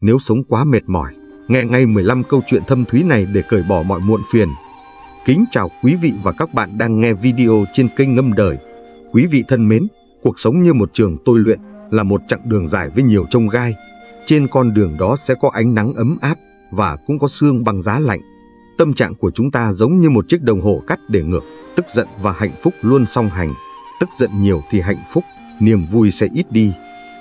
Nếu sống quá mệt mỏi, nghe ngay 15 câu chuyện thâm thúy này để cởi bỏ mọi muộn phiền. Kính chào quý vị và các bạn đang nghe video trên kênh Ngâm Đời. Quý vị thân mến, cuộc sống như một trường tôi luyện là một chặng đường dài với nhiều trông gai. Trên con đường đó sẽ có ánh nắng ấm áp và cũng có xương bằng giá lạnh. Tâm trạng của chúng ta giống như một chiếc đồng hồ cắt để ngược, tức giận và hạnh phúc luôn song hành. Tức giận nhiều thì hạnh phúc, niềm vui sẽ ít đi.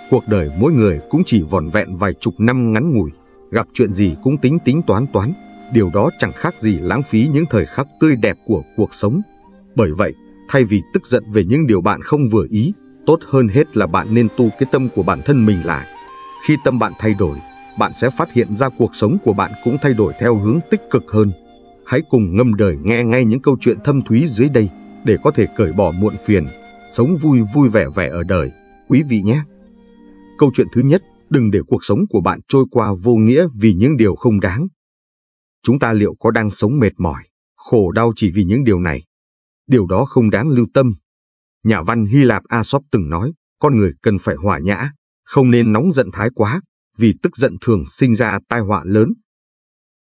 Cuộc đời mỗi người cũng chỉ vỏn vẹn vài chục năm ngắn ngủi, gặp chuyện gì cũng tính tính toán toán, điều đó chẳng khác gì lãng phí những thời khắc tươi đẹp của cuộc sống. Bởi vậy, thay vì tức giận về những điều bạn không vừa ý, tốt hơn hết là bạn nên tu cái tâm của bản thân mình lại. Khi tâm bạn thay đổi, bạn sẽ phát hiện ra cuộc sống của bạn cũng thay đổi theo hướng tích cực hơn. Hãy cùng ngâm đời nghe ngay những câu chuyện thâm thúy dưới đây để có thể cởi bỏ muộn phiền, sống vui vui vẻ vẻ ở đời. Quý vị nhé! Câu chuyện thứ nhất, đừng để cuộc sống của bạn trôi qua vô nghĩa vì những điều không đáng. Chúng ta liệu có đang sống mệt mỏi, khổ đau chỉ vì những điều này? Điều đó không đáng lưu tâm. Nhà văn Hy Lạp Aesop từng nói, con người cần phải hòa nhã, không nên nóng giận thái quá, vì tức giận thường sinh ra tai họa lớn.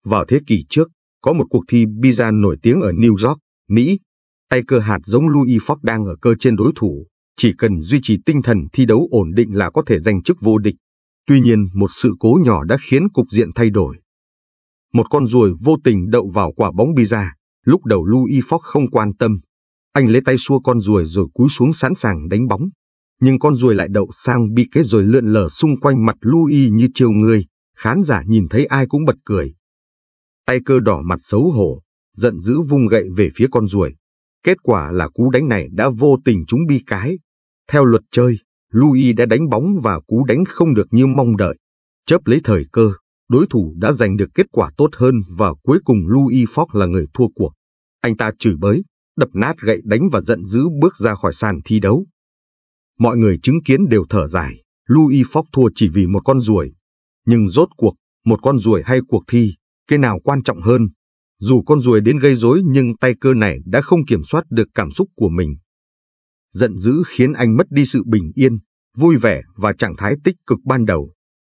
Vào thế kỷ trước, có một cuộc thi pizza nổi tiếng ở New York, Mỹ. Tay cơ hạt giống Louis Ford đang ở cơ trên đối thủ, chỉ cần duy trì tinh thần thi đấu ổn định là có thể giành chức vô địch. Tuy nhiên một sự cố nhỏ đã khiến cục diện thay đổi. Một con ruồi vô tình đậu vào quả bóng pizza, lúc đầu Louis Fox không quan tâm. Anh lấy tay xua con ruồi rồi cúi xuống sẵn sàng đánh bóng. Nhưng con ruồi lại đậu sang bị kế rồi lượn lờ xung quanh mặt Louis như chiều người, khán giả nhìn thấy ai cũng bật cười. Tay cơ đỏ mặt xấu hổ, giận dữ vung gậy về phía con ruồi. Kết quả là cú đánh này đã vô tình trúng bi cái, theo luật chơi, Louis đã đánh bóng và cú đánh không được như mong đợi. Chấp lấy thời cơ, đối thủ đã giành được kết quả tốt hơn và cuối cùng Louis Fox là người thua cuộc. Anh ta chửi bới, đập nát gậy đánh và giận dữ bước ra khỏi sàn thi đấu. Mọi người chứng kiến đều thở dài, Louis Fox thua chỉ vì một con ruồi. Nhưng rốt cuộc, một con ruồi hay cuộc thi, cái nào quan trọng hơn? Dù con ruồi đến gây rối nhưng tay cơ này đã không kiểm soát được cảm xúc của mình, Giận dữ khiến anh mất đi sự bình yên, vui vẻ và trạng thái tích cực ban đầu.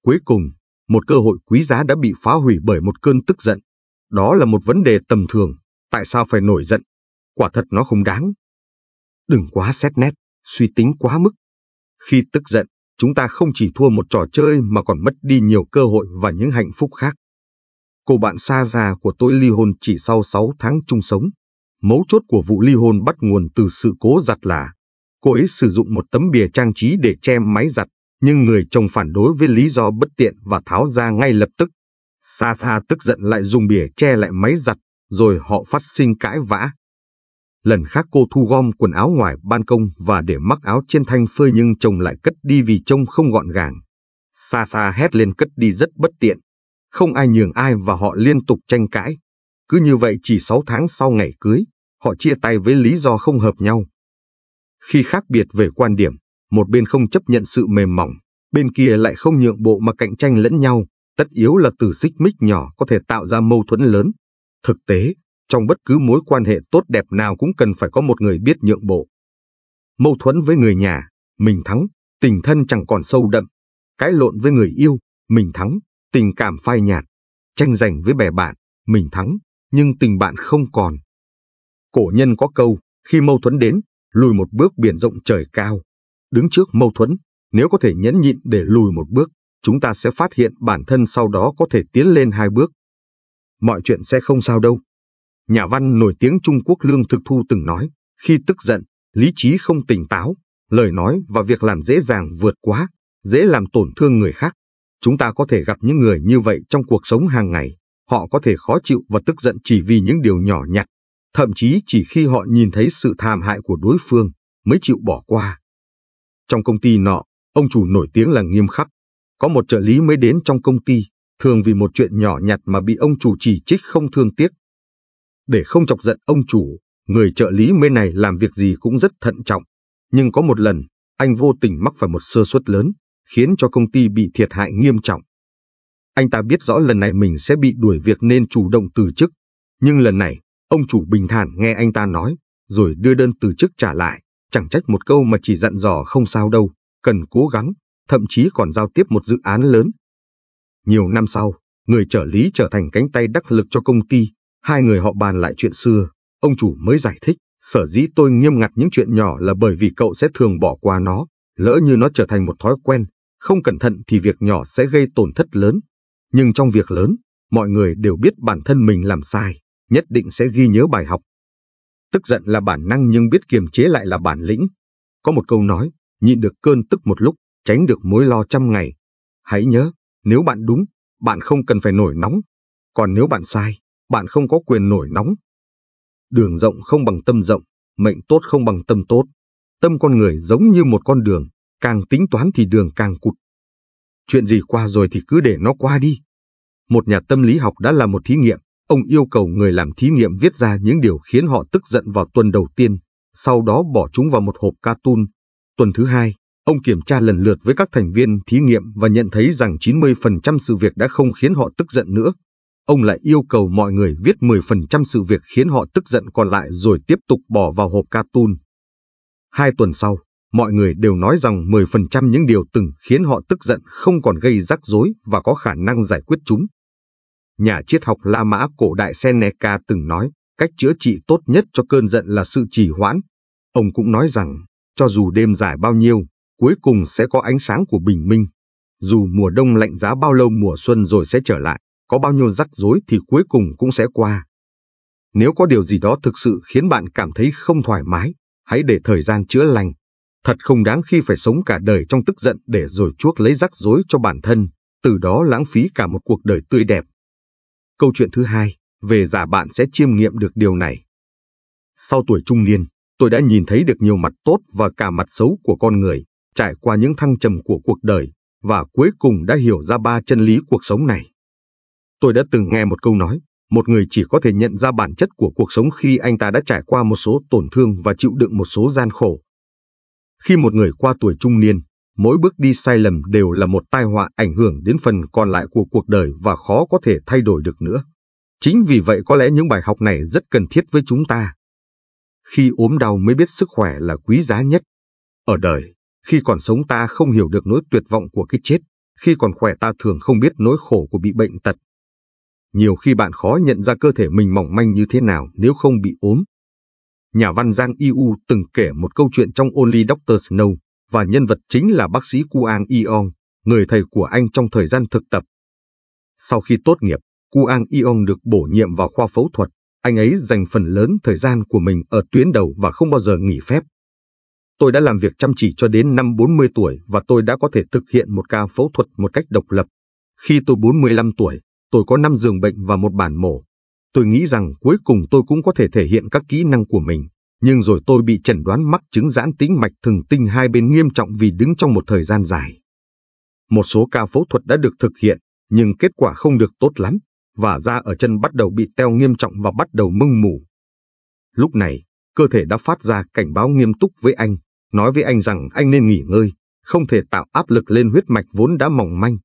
Cuối cùng, một cơ hội quý giá đã bị phá hủy bởi một cơn tức giận. Đó là một vấn đề tầm thường, tại sao phải nổi giận? Quả thật nó không đáng. Đừng quá xét nét, suy tính quá mức. Khi tức giận, chúng ta không chỉ thua một trò chơi mà còn mất đi nhiều cơ hội và những hạnh phúc khác. Cô bạn xa già của tôi ly hôn chỉ sau 6 tháng chung sống. Mấu chốt của vụ ly hôn bắt nguồn từ sự cố giặt là Cô ấy sử dụng một tấm bìa trang trí để che máy giặt, nhưng người chồng phản đối với lý do bất tiện và tháo ra ngay lập tức. Sa Sa tức giận lại dùng bìa che lại máy giặt, rồi họ phát sinh cãi vã. Lần khác cô thu gom quần áo ngoài ban công và để mắc áo trên thanh phơi nhưng chồng lại cất đi vì trông không gọn gàng. Sa Sa hét lên cất đi rất bất tiện. Không ai nhường ai và họ liên tục tranh cãi. Cứ như vậy chỉ 6 tháng sau ngày cưới, họ chia tay với lý do không hợp nhau. Khi khác biệt về quan điểm, một bên không chấp nhận sự mềm mỏng, bên kia lại không nhượng bộ mà cạnh tranh lẫn nhau, tất yếu là từ xích mích nhỏ có thể tạo ra mâu thuẫn lớn. Thực tế, trong bất cứ mối quan hệ tốt đẹp nào cũng cần phải có một người biết nhượng bộ. Mâu thuẫn với người nhà, mình thắng, tình thân chẳng còn sâu đậm. Cái lộn với người yêu, mình thắng, tình cảm phai nhạt. Tranh giành với bè bạn, mình thắng, nhưng tình bạn không còn. Cổ nhân có câu, khi mâu thuẫn đến, lùi một bước biển rộng trời cao. Đứng trước mâu thuẫn, nếu có thể nhẫn nhịn để lùi một bước, chúng ta sẽ phát hiện bản thân sau đó có thể tiến lên hai bước. Mọi chuyện sẽ không sao đâu. Nhà văn nổi tiếng Trung Quốc Lương Thực Thu từng nói, khi tức giận, lý trí không tỉnh táo, lời nói và việc làm dễ dàng vượt quá, dễ làm tổn thương người khác. Chúng ta có thể gặp những người như vậy trong cuộc sống hàng ngày, họ có thể khó chịu và tức giận chỉ vì những điều nhỏ nhặt, thậm chí chỉ khi họ nhìn thấy sự thảm hại của đối phương mới chịu bỏ qua. Trong công ty nọ, ông chủ nổi tiếng là nghiêm khắc. Có một trợ lý mới đến trong công ty, thường vì một chuyện nhỏ nhặt mà bị ông chủ chỉ trích không thương tiếc. Để không chọc giận ông chủ, người trợ lý mới này làm việc gì cũng rất thận trọng. Nhưng có một lần, anh vô tình mắc phải một sơ suất lớn, khiến cho công ty bị thiệt hại nghiêm trọng. Anh ta biết rõ lần này mình sẽ bị đuổi việc nên chủ động từ chức, nhưng lần này Ông chủ bình thản nghe anh ta nói, rồi đưa đơn từ chức trả lại, chẳng trách một câu mà chỉ dặn dò không sao đâu, cần cố gắng, thậm chí còn giao tiếp một dự án lớn. Nhiều năm sau, người trợ lý trở thành cánh tay đắc lực cho công ty, hai người họ bàn lại chuyện xưa, ông chủ mới giải thích, sở dĩ tôi nghiêm ngặt những chuyện nhỏ là bởi vì cậu sẽ thường bỏ qua nó, lỡ như nó trở thành một thói quen, không cẩn thận thì việc nhỏ sẽ gây tổn thất lớn. Nhưng trong việc lớn, mọi người đều biết bản thân mình làm sai, nhất định sẽ ghi nhớ bài học. Tức giận là bản năng nhưng biết kiềm chế lại là bản lĩnh. Có một câu nói, nhịn được cơn tức một lúc, tránh được mối lo trăm ngày. Hãy nhớ, nếu bạn đúng, bạn không cần phải nổi nóng. Còn nếu bạn sai, bạn không có quyền nổi nóng. Đường rộng không bằng tâm rộng, mệnh tốt không bằng tâm tốt. Tâm con người giống như một con đường, càng tính toán thì đường càng cụt. Chuyện gì qua rồi thì cứ để nó qua đi. Một nhà tâm lý học đã là một thí nghiệm, Ông yêu cầu người làm thí nghiệm viết ra những điều khiến họ tức giận vào tuần đầu tiên, sau đó bỏ chúng vào một hộp cartoon. Tuần thứ hai, ông kiểm tra lần lượt với các thành viên thí nghiệm và nhận thấy rằng 90% sự việc đã không khiến họ tức giận nữa. Ông lại yêu cầu mọi người viết 10% sự việc khiến họ tức giận còn lại rồi tiếp tục bỏ vào hộp cartoon. Hai tuần sau, mọi người đều nói rằng 10% những điều từng khiến họ tức giận không còn gây rắc rối và có khả năng giải quyết chúng nhà triết học La Mã cổ đại Seneca từng nói, cách chữa trị tốt nhất cho cơn giận là sự trì hoãn. Ông cũng nói rằng, cho dù đêm dài bao nhiêu, cuối cùng sẽ có ánh sáng của bình minh. Dù mùa đông lạnh giá bao lâu mùa xuân rồi sẽ trở lại, có bao nhiêu rắc rối thì cuối cùng cũng sẽ qua. Nếu có điều gì đó thực sự khiến bạn cảm thấy không thoải mái, hãy để thời gian chữa lành. Thật không đáng khi phải sống cả đời trong tức giận để rồi chuốc lấy rắc rối cho bản thân, từ đó lãng phí cả một cuộc đời tươi đẹp. Câu chuyện thứ hai, về già bạn sẽ chiêm nghiệm được điều này. Sau tuổi trung niên, tôi đã nhìn thấy được nhiều mặt tốt và cả mặt xấu của con người, trải qua những thăng trầm của cuộc đời, và cuối cùng đã hiểu ra ba chân lý cuộc sống này. Tôi đã từng nghe một câu nói, một người chỉ có thể nhận ra bản chất của cuộc sống khi anh ta đã trải qua một số tổn thương và chịu đựng một số gian khổ. Khi một người qua tuổi trung niên, mỗi bước đi sai lầm đều là một tai họa ảnh hưởng đến phần còn lại của cuộc đời và khó có thể thay đổi được nữa. Chính vì vậy có lẽ những bài học này rất cần thiết với chúng ta. Khi ốm đau mới biết sức khỏe là quý giá nhất. Ở đời, khi còn sống ta không hiểu được nỗi tuyệt vọng của cái chết, khi còn khỏe ta thường không biết nỗi khổ của bị bệnh tật. Nhiều khi bạn khó nhận ra cơ thể mình mỏng manh như thế nào nếu không bị ốm. Nhà văn Giang Yu từng kể một câu chuyện trong Only Doctor Snow và nhân vật chính là bác sĩ Kuang Yeong, người thầy của anh trong thời gian thực tập. Sau khi tốt nghiệp, Kuang Yeong được bổ nhiệm vào khoa phẫu thuật, anh ấy dành phần lớn thời gian của mình ở tuyến đầu và không bao giờ nghỉ phép. Tôi đã làm việc chăm chỉ cho đến năm 40 tuổi và tôi đã có thể thực hiện một ca phẫu thuật một cách độc lập. Khi tôi 45 tuổi, tôi có 5 giường bệnh và một bản mổ. Tôi nghĩ rằng cuối cùng tôi cũng có thể thể hiện các kỹ năng của mình nhưng rồi tôi bị chẩn đoán mắc chứng giãn tĩnh mạch thường tinh hai bên nghiêm trọng vì đứng trong một thời gian dài. Một số ca phẫu thuật đã được thực hiện, nhưng kết quả không được tốt lắm, và da ở chân bắt đầu bị teo nghiêm trọng và bắt đầu mưng mủ. Lúc này, cơ thể đã phát ra cảnh báo nghiêm túc với anh, nói với anh rằng anh nên nghỉ ngơi, không thể tạo áp lực lên huyết mạch vốn đã mỏng manh.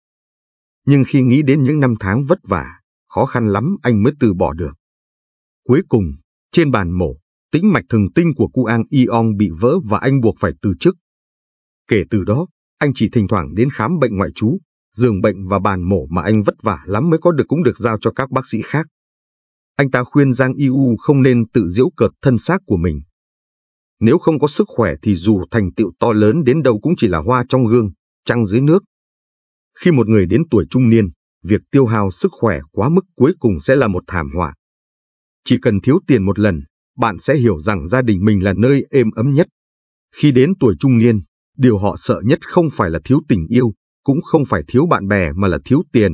Nhưng khi nghĩ đến những năm tháng vất vả, khó khăn lắm anh mới từ bỏ được. Cuối cùng, trên bàn mổ, tĩnh mạch thường tinh của cu An Iong bị vỡ và anh buộc phải từ chức. Kể từ đó, anh chỉ thỉnh thoảng đến khám bệnh ngoại trú, giường bệnh và bàn mổ mà anh vất vả lắm mới có được cũng được giao cho các bác sĩ khác. Anh ta khuyên Giang Yu không nên tự diễu cợt thân xác của mình. Nếu không có sức khỏe thì dù thành tựu to lớn đến đâu cũng chỉ là hoa trong gương, trăng dưới nước. Khi một người đến tuổi trung niên, việc tiêu hao sức khỏe quá mức cuối cùng sẽ là một thảm họa. Chỉ cần thiếu tiền một lần, bạn sẽ hiểu rằng gia đình mình là nơi êm ấm nhất. Khi đến tuổi trung niên, điều họ sợ nhất không phải là thiếu tình yêu, cũng không phải thiếu bạn bè mà là thiếu tiền.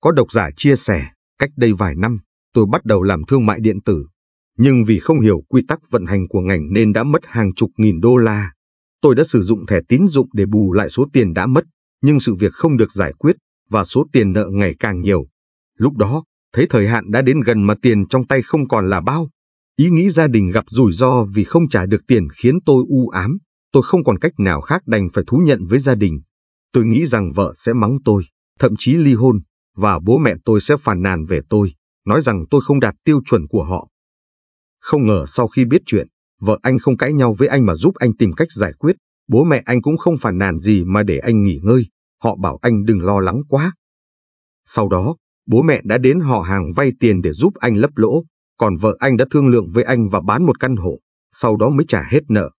Có độc giả chia sẻ, cách đây vài năm, tôi bắt đầu làm thương mại điện tử. Nhưng vì không hiểu quy tắc vận hành của ngành nên đã mất hàng chục nghìn đô la. Tôi đã sử dụng thẻ tín dụng để bù lại số tiền đã mất, nhưng sự việc không được giải quyết và số tiền nợ ngày càng nhiều. Lúc đó, thấy thời hạn đã đến gần mà tiền trong tay không còn là bao, Ý nghĩ gia đình gặp rủi ro vì không trả được tiền khiến tôi u ám, tôi không còn cách nào khác đành phải thú nhận với gia đình. Tôi nghĩ rằng vợ sẽ mắng tôi, thậm chí ly hôn, và bố mẹ tôi sẽ phàn nàn về tôi, nói rằng tôi không đạt tiêu chuẩn của họ. Không ngờ sau khi biết chuyện, vợ anh không cãi nhau với anh mà giúp anh tìm cách giải quyết, bố mẹ anh cũng không phàn nàn gì mà để anh nghỉ ngơi, họ bảo anh đừng lo lắng quá. Sau đó, bố mẹ đã đến họ hàng vay tiền để giúp anh lấp lỗ, còn vợ anh đã thương lượng với anh và bán một căn hộ, sau đó mới trả hết nợ.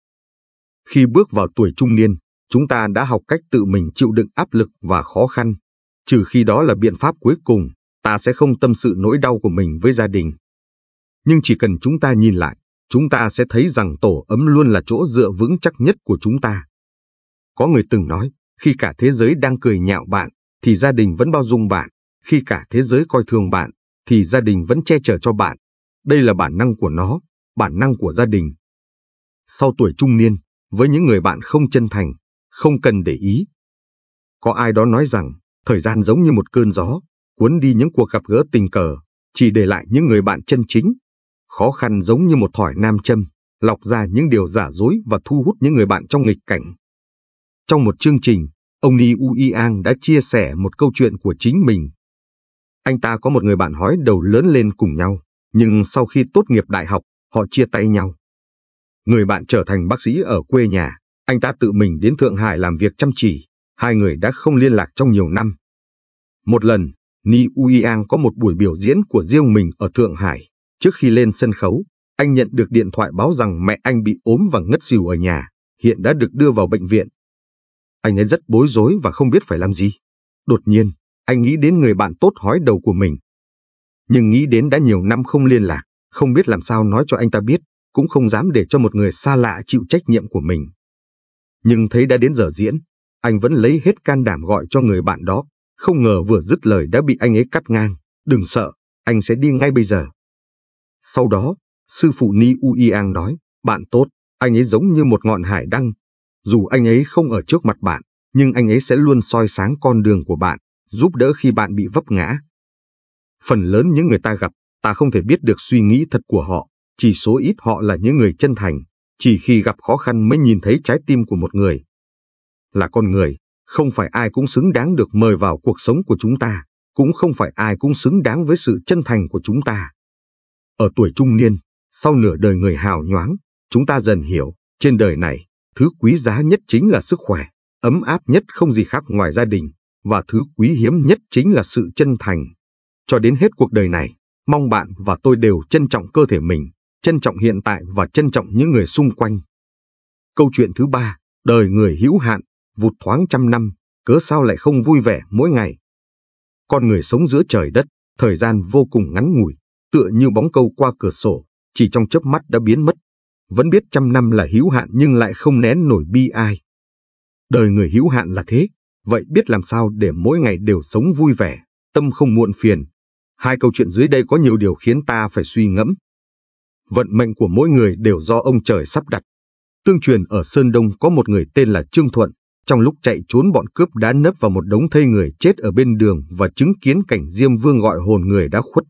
Khi bước vào tuổi trung niên, chúng ta đã học cách tự mình chịu đựng áp lực và khó khăn, trừ khi đó là biện pháp cuối cùng, ta sẽ không tâm sự nỗi đau của mình với gia đình. Nhưng chỉ cần chúng ta nhìn lại, chúng ta sẽ thấy rằng tổ ấm luôn là chỗ dựa vững chắc nhất của chúng ta. Có người từng nói, khi cả thế giới đang cười nhạo bạn, thì gia đình vẫn bao dung bạn, khi cả thế giới coi thường bạn, thì gia đình vẫn che chở cho bạn, đây là bản năng của nó, bản năng của gia đình. Sau tuổi trung niên, với những người bạn không chân thành, không cần để ý. Có ai đó nói rằng, thời gian giống như một cơn gió, cuốn đi những cuộc gặp gỡ tình cờ, chỉ để lại những người bạn chân chính. Khó khăn giống như một thỏi nam châm, lọc ra những điều giả dối và thu hút những người bạn trong nghịch cảnh. Trong một chương trình, ông Ni Ui An đã chia sẻ một câu chuyện của chính mình. Anh ta có một người bạn hói đầu lớn lên cùng nhau nhưng sau khi tốt nghiệp đại học, họ chia tay nhau. Người bạn trở thành bác sĩ ở quê nhà, anh ta tự mình đến Thượng Hải làm việc chăm chỉ, hai người đã không liên lạc trong nhiều năm. Một lần, Ni Uyiang có một buổi biểu diễn của riêng mình ở Thượng Hải. Trước khi lên sân khấu, anh nhận được điện thoại báo rằng mẹ anh bị ốm và ngất xỉu ở nhà, hiện đã được đưa vào bệnh viện. Anh ấy rất bối rối và không biết phải làm gì. Đột nhiên, anh nghĩ đến người bạn tốt hói đầu của mình, nhưng nghĩ đến đã nhiều năm không liên lạc, không biết làm sao nói cho anh ta biết, cũng không dám để cho một người xa lạ chịu trách nhiệm của mình. Nhưng thấy đã đến giờ diễn, anh vẫn lấy hết can đảm gọi cho người bạn đó, không ngờ vừa dứt lời đã bị anh ấy cắt ngang, đừng sợ, anh sẽ đi ngay bây giờ. Sau đó, sư phụ Ni Uiang nói, bạn tốt, anh ấy giống như một ngọn hải đăng. Dù anh ấy không ở trước mặt bạn, nhưng anh ấy sẽ luôn soi sáng con đường của bạn, giúp đỡ khi bạn bị vấp ngã, Phần lớn những người ta gặp, ta không thể biết được suy nghĩ thật của họ, chỉ số ít họ là những người chân thành, chỉ khi gặp khó khăn mới nhìn thấy trái tim của một người. Là con người, không phải ai cũng xứng đáng được mời vào cuộc sống của chúng ta, cũng không phải ai cũng xứng đáng với sự chân thành của chúng ta. Ở tuổi trung niên, sau nửa đời người hào nhoáng, chúng ta dần hiểu, trên đời này, thứ quý giá nhất chính là sức khỏe, ấm áp nhất không gì khác ngoài gia đình, và thứ quý hiếm nhất chính là sự chân thành cho đến hết cuộc đời này. Mong bạn và tôi đều trân trọng cơ thể mình, trân trọng hiện tại và trân trọng những người xung quanh. Câu chuyện thứ ba, đời người hữu hạn, vụt thoáng trăm năm, cớ sao lại không vui vẻ mỗi ngày. Con người sống giữa trời đất, thời gian vô cùng ngắn ngủi, tựa như bóng câu qua cửa sổ, chỉ trong chớp mắt đã biến mất. Vẫn biết trăm năm là hữu hạn nhưng lại không nén nổi bi ai. Đời người hữu hạn là thế, vậy biết làm sao để mỗi ngày đều sống vui vẻ, tâm không muộn phiền, Hai câu chuyện dưới đây có nhiều điều khiến ta phải suy ngẫm. Vận mệnh của mỗi người đều do ông trời sắp đặt. Tương truyền ở Sơn Đông có một người tên là Trương Thuận, trong lúc chạy trốn bọn cướp đã nấp vào một đống thây người chết ở bên đường và chứng kiến cảnh Diêm Vương gọi hồn người đã khuất.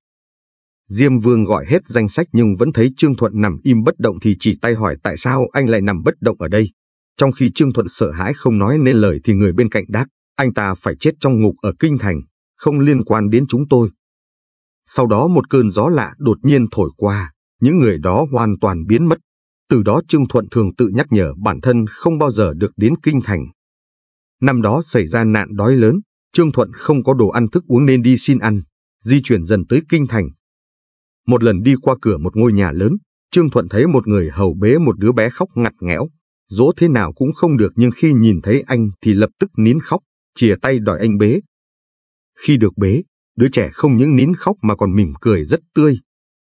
Diêm Vương gọi hết danh sách nhưng vẫn thấy Trương Thuận nằm im bất động thì chỉ tay hỏi tại sao anh lại nằm bất động ở đây. Trong khi Trương Thuận sợ hãi không nói nên lời thì người bên cạnh đáp, anh ta phải chết trong ngục ở Kinh Thành, không liên quan đến chúng tôi. Sau đó một cơn gió lạ đột nhiên thổi qua, những người đó hoàn toàn biến mất. Từ đó Trương Thuận thường tự nhắc nhở bản thân không bao giờ được đến kinh thành. Năm đó xảy ra nạn đói lớn, Trương Thuận không có đồ ăn thức uống nên đi xin ăn, di chuyển dần tới kinh thành. Một lần đi qua cửa một ngôi nhà lớn, Trương Thuận thấy một người hầu bế một đứa bé khóc ngặt nghẽo, dỗ thế nào cũng không được nhưng khi nhìn thấy anh thì lập tức nín khóc, chìa tay đòi anh bế. Khi được bế, Đứa trẻ không những nín khóc mà còn mỉm cười rất tươi.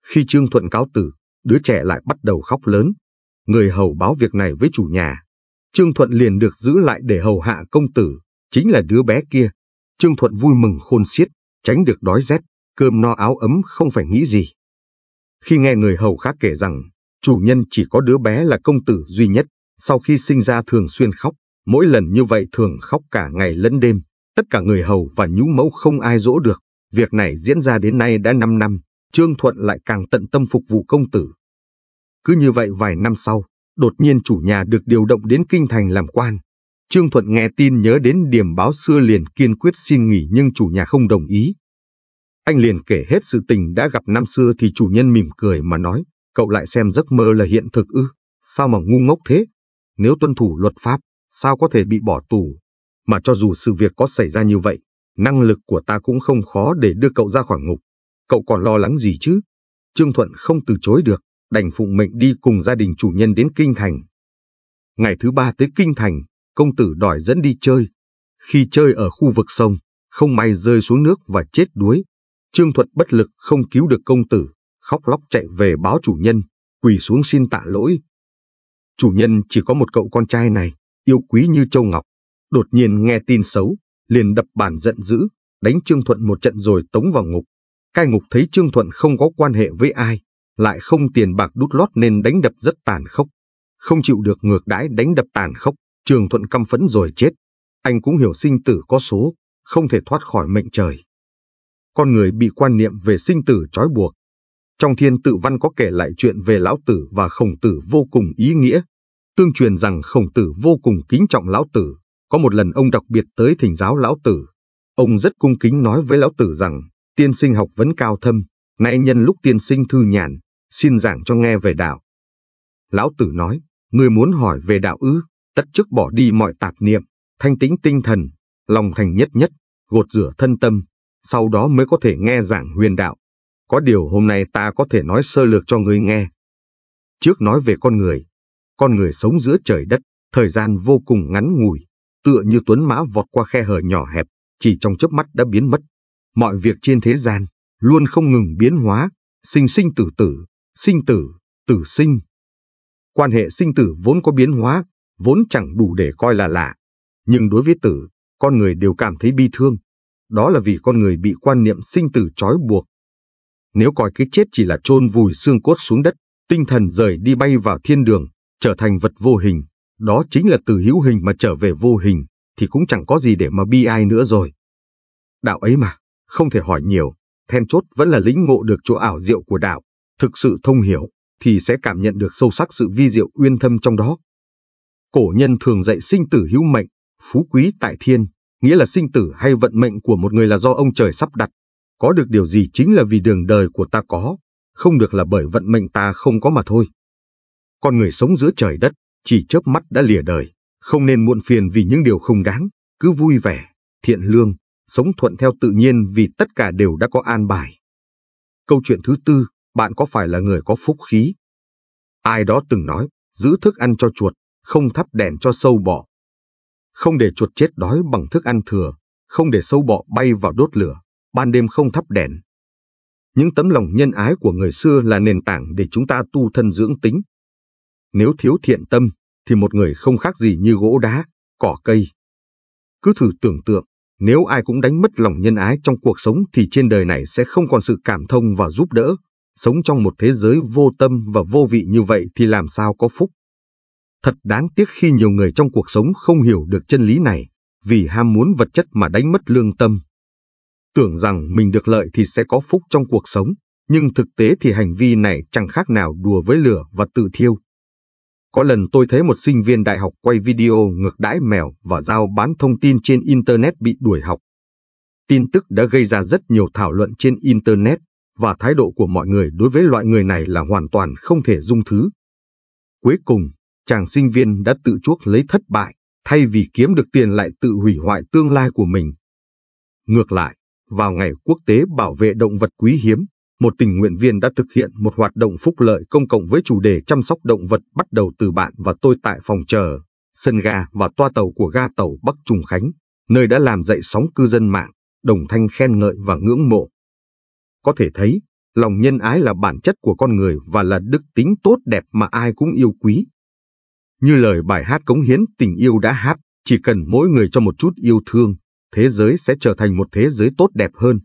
Khi Trương Thuận cáo tử, đứa trẻ lại bắt đầu khóc lớn. Người hầu báo việc này với chủ nhà. Trương Thuận liền được giữ lại để hầu hạ công tử, chính là đứa bé kia. Trương Thuận vui mừng khôn xiết, tránh được đói rét, cơm no áo ấm không phải nghĩ gì. Khi nghe người hầu khác kể rằng, chủ nhân chỉ có đứa bé là công tử duy nhất, sau khi sinh ra thường xuyên khóc, mỗi lần như vậy thường khóc cả ngày lẫn đêm, tất cả người hầu và nhũ mẫu không ai dỗ được, Việc này diễn ra đến nay đã 5 năm, Trương Thuận lại càng tận tâm phục vụ công tử. Cứ như vậy vài năm sau, đột nhiên chủ nhà được điều động đến Kinh Thành làm quan. Trương Thuận nghe tin nhớ đến điểm báo xưa liền kiên quyết xin nghỉ nhưng chủ nhà không đồng ý. Anh liền kể hết sự tình đã gặp năm xưa thì chủ nhân mỉm cười mà nói, cậu lại xem giấc mơ là hiện thực ư, sao mà ngu ngốc thế? Nếu tuân thủ luật pháp, sao có thể bị bỏ tù? Mà cho dù sự việc có xảy ra như vậy, năng lực của ta cũng không khó để đưa cậu ra khỏi ngục. Cậu còn lo lắng gì chứ? Trương Thuận không từ chối được, đành phụ mệnh đi cùng gia đình chủ nhân đến Kinh Thành. Ngày thứ ba tới Kinh Thành, công tử đòi dẫn đi chơi. Khi chơi ở khu vực sông, không may rơi xuống nước và chết đuối. Trương Thuận bất lực không cứu được công tử, khóc lóc chạy về báo chủ nhân, quỳ xuống xin tạ lỗi. Chủ nhân chỉ có một cậu con trai này, yêu quý như châu Ngọc. Đột nhiên nghe tin xấu, liền đập bản giận dữ, đánh Trương Thuận một trận rồi tống vào ngục. Cai ngục thấy Trương Thuận không có quan hệ với ai, lại không tiền bạc đút lót nên đánh đập rất tàn khốc. Không chịu được ngược đãi đánh đập tàn khốc, Trương Thuận căm phẫn rồi chết. Anh cũng hiểu sinh tử có số, không thể thoát khỏi mệnh trời. Con người bị quan niệm về sinh tử trói buộc. Trong thiên tự văn có kể lại chuyện về lão tử và khổng tử vô cùng ý nghĩa. Tương truyền rằng khổng tử vô cùng kính trọng lão tử, có một lần ông đặc biệt tới thỉnh giáo lão tử. Ông rất cung kính nói với lão tử rằng, tiên sinh học vấn cao thâm, nãy nhân lúc tiên sinh thư nhàn, xin giảng cho nghe về đạo. Lão tử nói, người muốn hỏi về đạo ư, tất chức bỏ đi mọi tạp niệm, thanh tĩnh tinh thần, lòng thành nhất nhất, gột rửa thân tâm, sau đó mới có thể nghe giảng huyền đạo. Có điều hôm nay ta có thể nói sơ lược cho người nghe. Trước nói về con người, con người sống giữa trời đất, thời gian vô cùng ngắn ngủi, tựa như tuấn mã vọt qua khe hở nhỏ hẹp, chỉ trong chớp mắt đã biến mất. Mọi việc trên thế gian luôn không ngừng biến hóa, sinh sinh tử tử, sinh tử, tử sinh. Quan hệ sinh tử vốn có biến hóa, vốn chẳng đủ để coi là lạ. Nhưng đối với tử, con người đều cảm thấy bi thương. Đó là vì con người bị quan niệm sinh tử trói buộc. Nếu coi cái chết chỉ là chôn vùi xương cốt xuống đất, tinh thần rời đi bay vào thiên đường, trở thành vật vô hình, đó chính là từ hữu hình mà trở về vô hình, thì cũng chẳng có gì để mà bi ai nữa rồi. Đạo ấy mà, không thể hỏi nhiều, then chốt vẫn là lĩnh ngộ được chỗ ảo diệu của đạo, thực sự thông hiểu, thì sẽ cảm nhận được sâu sắc sự vi diệu uyên thâm trong đó. Cổ nhân thường dạy sinh tử hữu mệnh, phú quý tại thiên, nghĩa là sinh tử hay vận mệnh của một người là do ông trời sắp đặt. Có được điều gì chính là vì đường đời của ta có, không được là bởi vận mệnh ta không có mà thôi. Con người sống giữa trời đất, chỉ chớp mắt đã lìa đời, không nên muộn phiền vì những điều không đáng, cứ vui vẻ, thiện lương, sống thuận theo tự nhiên vì tất cả đều đã có an bài. Câu chuyện thứ tư, bạn có phải là người có phúc khí? Ai đó từng nói, giữ thức ăn cho chuột, không thắp đèn cho sâu bọ. Không để chuột chết đói bằng thức ăn thừa, không để sâu bọ bay vào đốt lửa, ban đêm không thắp đèn. Những tấm lòng nhân ái của người xưa là nền tảng để chúng ta tu thân dưỡng tính, nếu thiếu thiện tâm, thì một người không khác gì như gỗ đá, cỏ cây. Cứ thử tưởng tượng, nếu ai cũng đánh mất lòng nhân ái trong cuộc sống thì trên đời này sẽ không còn sự cảm thông và giúp đỡ. Sống trong một thế giới vô tâm và vô vị như vậy thì làm sao có phúc. Thật đáng tiếc khi nhiều người trong cuộc sống không hiểu được chân lý này, vì ham muốn vật chất mà đánh mất lương tâm. Tưởng rằng mình được lợi thì sẽ có phúc trong cuộc sống, nhưng thực tế thì hành vi này chẳng khác nào đùa với lửa và tự thiêu. Có lần tôi thấy một sinh viên đại học quay video ngược đãi mèo và giao bán thông tin trên Internet bị đuổi học. Tin tức đã gây ra rất nhiều thảo luận trên Internet và thái độ của mọi người đối với loại người này là hoàn toàn không thể dung thứ. Cuối cùng, chàng sinh viên đã tự chuốc lấy thất bại, thay vì kiếm được tiền lại tự hủy hoại tương lai của mình. Ngược lại, vào ngày quốc tế bảo vệ động vật quý hiếm, một tình nguyện viên đã thực hiện một hoạt động phúc lợi công cộng với chủ đề chăm sóc động vật bắt đầu từ bạn và tôi tại phòng chờ, sân ga và toa tàu của ga tàu Bắc Trùng Khánh, nơi đã làm dậy sóng cư dân mạng, đồng thanh khen ngợi và ngưỡng mộ. Có thể thấy, lòng nhân ái là bản chất của con người và là đức tính tốt đẹp mà ai cũng yêu quý. Như lời bài hát cống hiến tình yêu đã hát, chỉ cần mỗi người cho một chút yêu thương, thế giới sẽ trở thành một thế giới tốt đẹp hơn.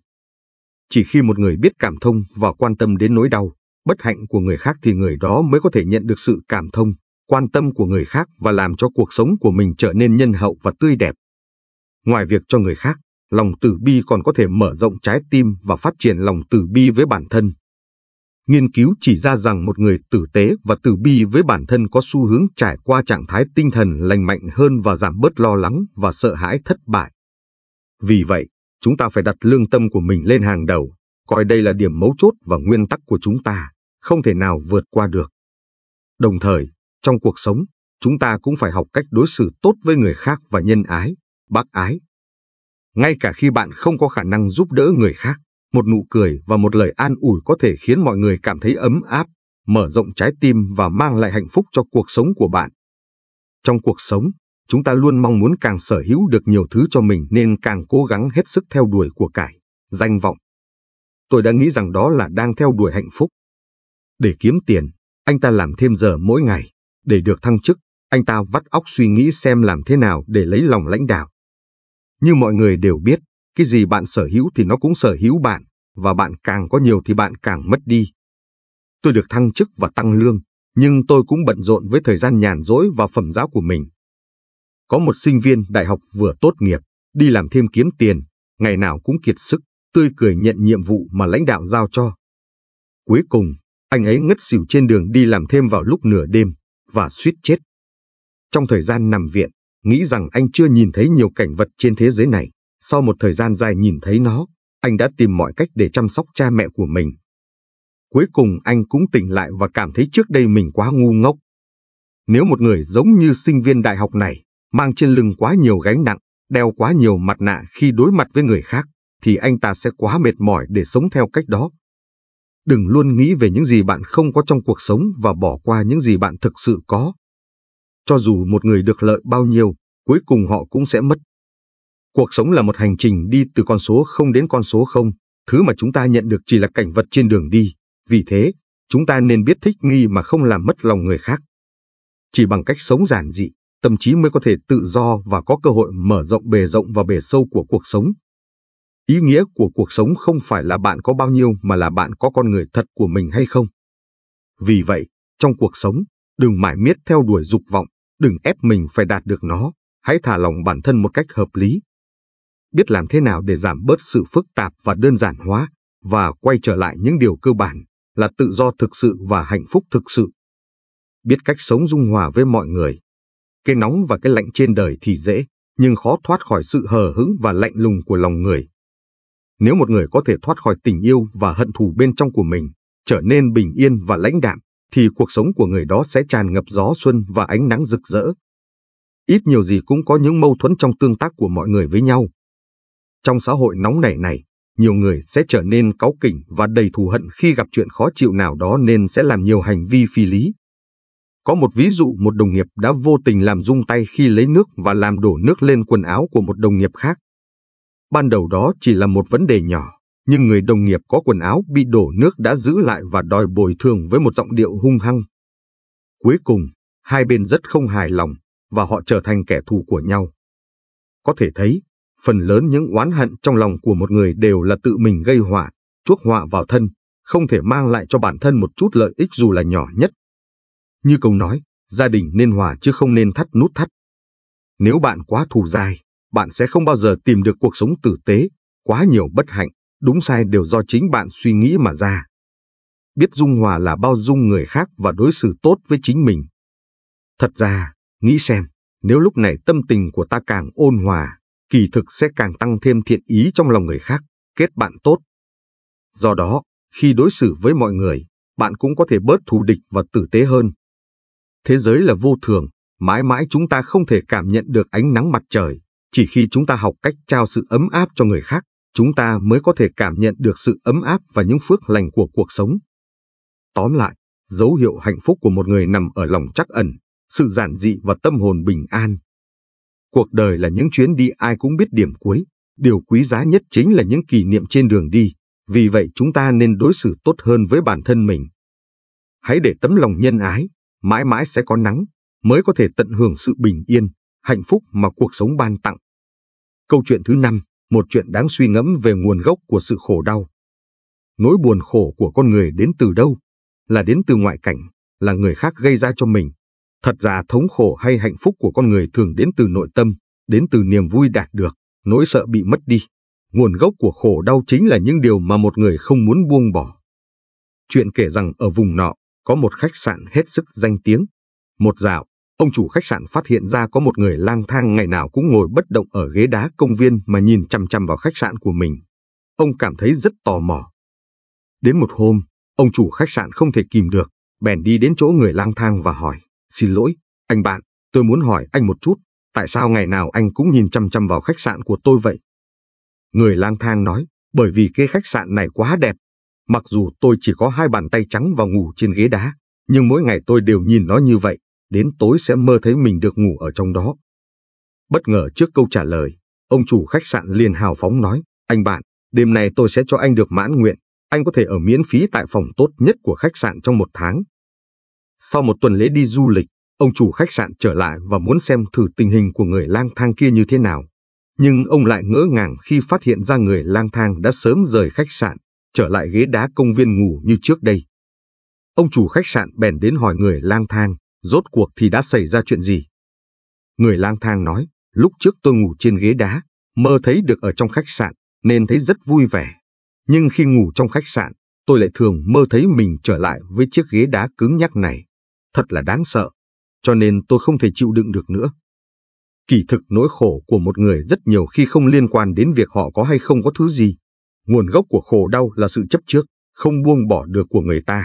Chỉ khi một người biết cảm thông và quan tâm đến nỗi đau, bất hạnh của người khác thì người đó mới có thể nhận được sự cảm thông, quan tâm của người khác và làm cho cuộc sống của mình trở nên nhân hậu và tươi đẹp. Ngoài việc cho người khác, lòng từ bi còn có thể mở rộng trái tim và phát triển lòng từ bi với bản thân. Nghiên cứu chỉ ra rằng một người tử tế và từ bi với bản thân có xu hướng trải qua trạng thái tinh thần lành mạnh hơn và giảm bớt lo lắng và sợ hãi thất bại. Vì vậy, chúng ta phải đặt lương tâm của mình lên hàng đầu, coi đây là điểm mấu chốt và nguyên tắc của chúng ta, không thể nào vượt qua được. Đồng thời, trong cuộc sống, chúng ta cũng phải học cách đối xử tốt với người khác và nhân ái, bác ái. Ngay cả khi bạn không có khả năng giúp đỡ người khác, một nụ cười và một lời an ủi có thể khiến mọi người cảm thấy ấm áp, mở rộng trái tim và mang lại hạnh phúc cho cuộc sống của bạn. Trong cuộc sống, chúng ta luôn mong muốn càng sở hữu được nhiều thứ cho mình nên càng cố gắng hết sức theo đuổi của cải, danh vọng. Tôi đã nghĩ rằng đó là đang theo đuổi hạnh phúc. Để kiếm tiền, anh ta làm thêm giờ mỗi ngày. Để được thăng chức, anh ta vắt óc suy nghĩ xem làm thế nào để lấy lòng lãnh đạo. Như mọi người đều biết, cái gì bạn sở hữu thì nó cũng sở hữu bạn, và bạn càng có nhiều thì bạn càng mất đi. Tôi được thăng chức và tăng lương, nhưng tôi cũng bận rộn với thời gian nhàn rỗi và phẩm giá của mình. Có một sinh viên đại học vừa tốt nghiệp, đi làm thêm kiếm tiền, ngày nào cũng kiệt sức, tươi cười nhận nhiệm vụ mà lãnh đạo giao cho. Cuối cùng, anh ấy ngất xỉu trên đường đi làm thêm vào lúc nửa đêm, và suýt chết. Trong thời gian nằm viện, nghĩ rằng anh chưa nhìn thấy nhiều cảnh vật trên thế giới này. Sau một thời gian dài nhìn thấy nó, anh đã tìm mọi cách để chăm sóc cha mẹ của mình. Cuối cùng anh cũng tỉnh lại và cảm thấy trước đây mình quá ngu ngốc. Nếu một người giống như sinh viên đại học này, mang trên lưng quá nhiều gánh nặng, đeo quá nhiều mặt nạ khi đối mặt với người khác, thì anh ta sẽ quá mệt mỏi để sống theo cách đó. Đừng luôn nghĩ về những gì bạn không có trong cuộc sống và bỏ qua những gì bạn thực sự có. Cho dù một người được lợi bao nhiêu, cuối cùng họ cũng sẽ mất. Cuộc sống là một hành trình đi từ con số không đến con số không. thứ mà chúng ta nhận được chỉ là cảnh vật trên đường đi, vì thế, chúng ta nên biết thích nghi mà không làm mất lòng người khác. Chỉ bằng cách sống giản dị, tâm trí mới có thể tự do và có cơ hội mở rộng bề rộng và bề sâu của cuộc sống. Ý nghĩa của cuộc sống không phải là bạn có bao nhiêu mà là bạn có con người thật của mình hay không. Vì vậy, trong cuộc sống, đừng mãi miết theo đuổi dục vọng, đừng ép mình phải đạt được nó, hãy thả lòng bản thân một cách hợp lý. Biết làm thế nào để giảm bớt sự phức tạp và đơn giản hóa và quay trở lại những điều cơ bản là tự do thực sự và hạnh phúc thực sự. Biết cách sống dung hòa với mọi người, cái nóng và cái lạnh trên đời thì dễ, nhưng khó thoát khỏi sự hờ hững và lạnh lùng của lòng người. Nếu một người có thể thoát khỏi tình yêu và hận thù bên trong của mình, trở nên bình yên và lãnh đạm, thì cuộc sống của người đó sẽ tràn ngập gió xuân và ánh nắng rực rỡ. Ít nhiều gì cũng có những mâu thuẫn trong tương tác của mọi người với nhau. Trong xã hội nóng nảy này, nhiều người sẽ trở nên cáu kỉnh và đầy thù hận khi gặp chuyện khó chịu nào đó nên sẽ làm nhiều hành vi phi lý, có một ví dụ một đồng nghiệp đã vô tình làm rung tay khi lấy nước và làm đổ nước lên quần áo của một đồng nghiệp khác. Ban đầu đó chỉ là một vấn đề nhỏ, nhưng người đồng nghiệp có quần áo bị đổ nước đã giữ lại và đòi bồi thường với một giọng điệu hung hăng. Cuối cùng, hai bên rất không hài lòng và họ trở thành kẻ thù của nhau. Có thể thấy, phần lớn những oán hận trong lòng của một người đều là tự mình gây họa, chuốc họa vào thân, không thể mang lại cho bản thân một chút lợi ích dù là nhỏ nhất như câu nói, gia đình nên hòa chứ không nên thắt nút thắt. Nếu bạn quá thù dai, bạn sẽ không bao giờ tìm được cuộc sống tử tế, quá nhiều bất hạnh, đúng sai đều do chính bạn suy nghĩ mà ra. Biết dung hòa là bao dung người khác và đối xử tốt với chính mình. Thật ra, nghĩ xem, nếu lúc này tâm tình của ta càng ôn hòa, kỳ thực sẽ càng tăng thêm thiện ý trong lòng người khác, kết bạn tốt. Do đó, khi đối xử với mọi người, bạn cũng có thể bớt thù địch và tử tế hơn. Thế giới là vô thường, mãi mãi chúng ta không thể cảm nhận được ánh nắng mặt trời. Chỉ khi chúng ta học cách trao sự ấm áp cho người khác, chúng ta mới có thể cảm nhận được sự ấm áp và những phước lành của cuộc sống. Tóm lại, dấu hiệu hạnh phúc của một người nằm ở lòng chắc ẩn, sự giản dị và tâm hồn bình an. Cuộc đời là những chuyến đi ai cũng biết điểm cuối, điều quý giá nhất chính là những kỷ niệm trên đường đi, vì vậy chúng ta nên đối xử tốt hơn với bản thân mình. Hãy để tấm lòng nhân ái, mãi mãi sẽ có nắng, mới có thể tận hưởng sự bình yên, hạnh phúc mà cuộc sống ban tặng. Câu chuyện thứ năm, một chuyện đáng suy ngẫm về nguồn gốc của sự khổ đau. Nỗi buồn khổ của con người đến từ đâu? Là đến từ ngoại cảnh, là người khác gây ra cho mình. Thật ra thống khổ hay hạnh phúc của con người thường đến từ nội tâm, đến từ niềm vui đạt được, nỗi sợ bị mất đi. Nguồn gốc của khổ đau chính là những điều mà một người không muốn buông bỏ. Chuyện kể rằng ở vùng nọ, có một khách sạn hết sức danh tiếng. Một dạo, ông chủ khách sạn phát hiện ra có một người lang thang ngày nào cũng ngồi bất động ở ghế đá công viên mà nhìn chăm chăm vào khách sạn của mình. Ông cảm thấy rất tò mò. Đến một hôm, ông chủ khách sạn không thể kìm được, bèn đi đến chỗ người lang thang và hỏi, xin lỗi, anh bạn, tôi muốn hỏi anh một chút, tại sao ngày nào anh cũng nhìn chăm chăm vào khách sạn của tôi vậy? Người lang thang nói, bởi vì cái khách sạn này quá đẹp, Mặc dù tôi chỉ có hai bàn tay trắng và ngủ trên ghế đá, nhưng mỗi ngày tôi đều nhìn nó như vậy, đến tối sẽ mơ thấy mình được ngủ ở trong đó. Bất ngờ trước câu trả lời, ông chủ khách sạn liền hào phóng nói, anh bạn, đêm nay tôi sẽ cho anh được mãn nguyện, anh có thể ở miễn phí tại phòng tốt nhất của khách sạn trong một tháng. Sau một tuần lễ đi du lịch, ông chủ khách sạn trở lại và muốn xem thử tình hình của người lang thang kia như thế nào. Nhưng ông lại ngỡ ngàng khi phát hiện ra người lang thang đã sớm rời khách sạn, trở lại ghế đá công viên ngủ như trước đây. Ông chủ khách sạn bèn đến hỏi người lang thang, rốt cuộc thì đã xảy ra chuyện gì. Người lang thang nói, lúc trước tôi ngủ trên ghế đá, mơ thấy được ở trong khách sạn nên thấy rất vui vẻ. Nhưng khi ngủ trong khách sạn, tôi lại thường mơ thấy mình trở lại với chiếc ghế đá cứng nhắc này. Thật là đáng sợ, cho nên tôi không thể chịu đựng được nữa. Kỳ thực nỗi khổ của một người rất nhiều khi không liên quan đến việc họ có hay không có thứ gì, Nguồn gốc của khổ đau là sự chấp trước, không buông bỏ được của người ta.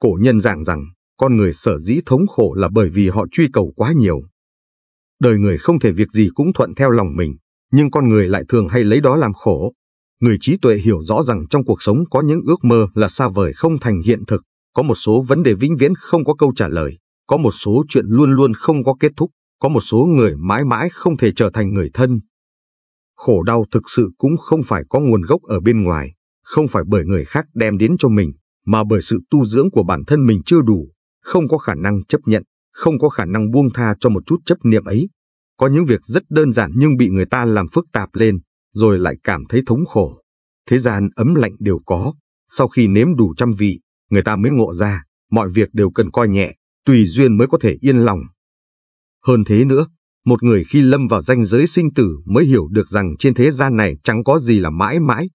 Cổ nhân giảng rằng, con người sở dĩ thống khổ là bởi vì họ truy cầu quá nhiều. Đời người không thể việc gì cũng thuận theo lòng mình, nhưng con người lại thường hay lấy đó làm khổ. Người trí tuệ hiểu rõ rằng trong cuộc sống có những ước mơ là xa vời không thành hiện thực, có một số vấn đề vĩnh viễn không có câu trả lời, có một số chuyện luôn luôn không có kết thúc, có một số người mãi mãi không thể trở thành người thân, Khổ đau thực sự cũng không phải có nguồn gốc ở bên ngoài, không phải bởi người khác đem đến cho mình, mà bởi sự tu dưỡng của bản thân mình chưa đủ, không có khả năng chấp nhận, không có khả năng buông tha cho một chút chấp niệm ấy. Có những việc rất đơn giản nhưng bị người ta làm phức tạp lên, rồi lại cảm thấy thống khổ. Thế gian ấm lạnh đều có, sau khi nếm đủ trăm vị, người ta mới ngộ ra, mọi việc đều cần coi nhẹ, tùy duyên mới có thể yên lòng. Hơn thế nữa, một người khi lâm vào danh giới sinh tử mới hiểu được rằng trên thế gian này chẳng có gì là mãi mãi.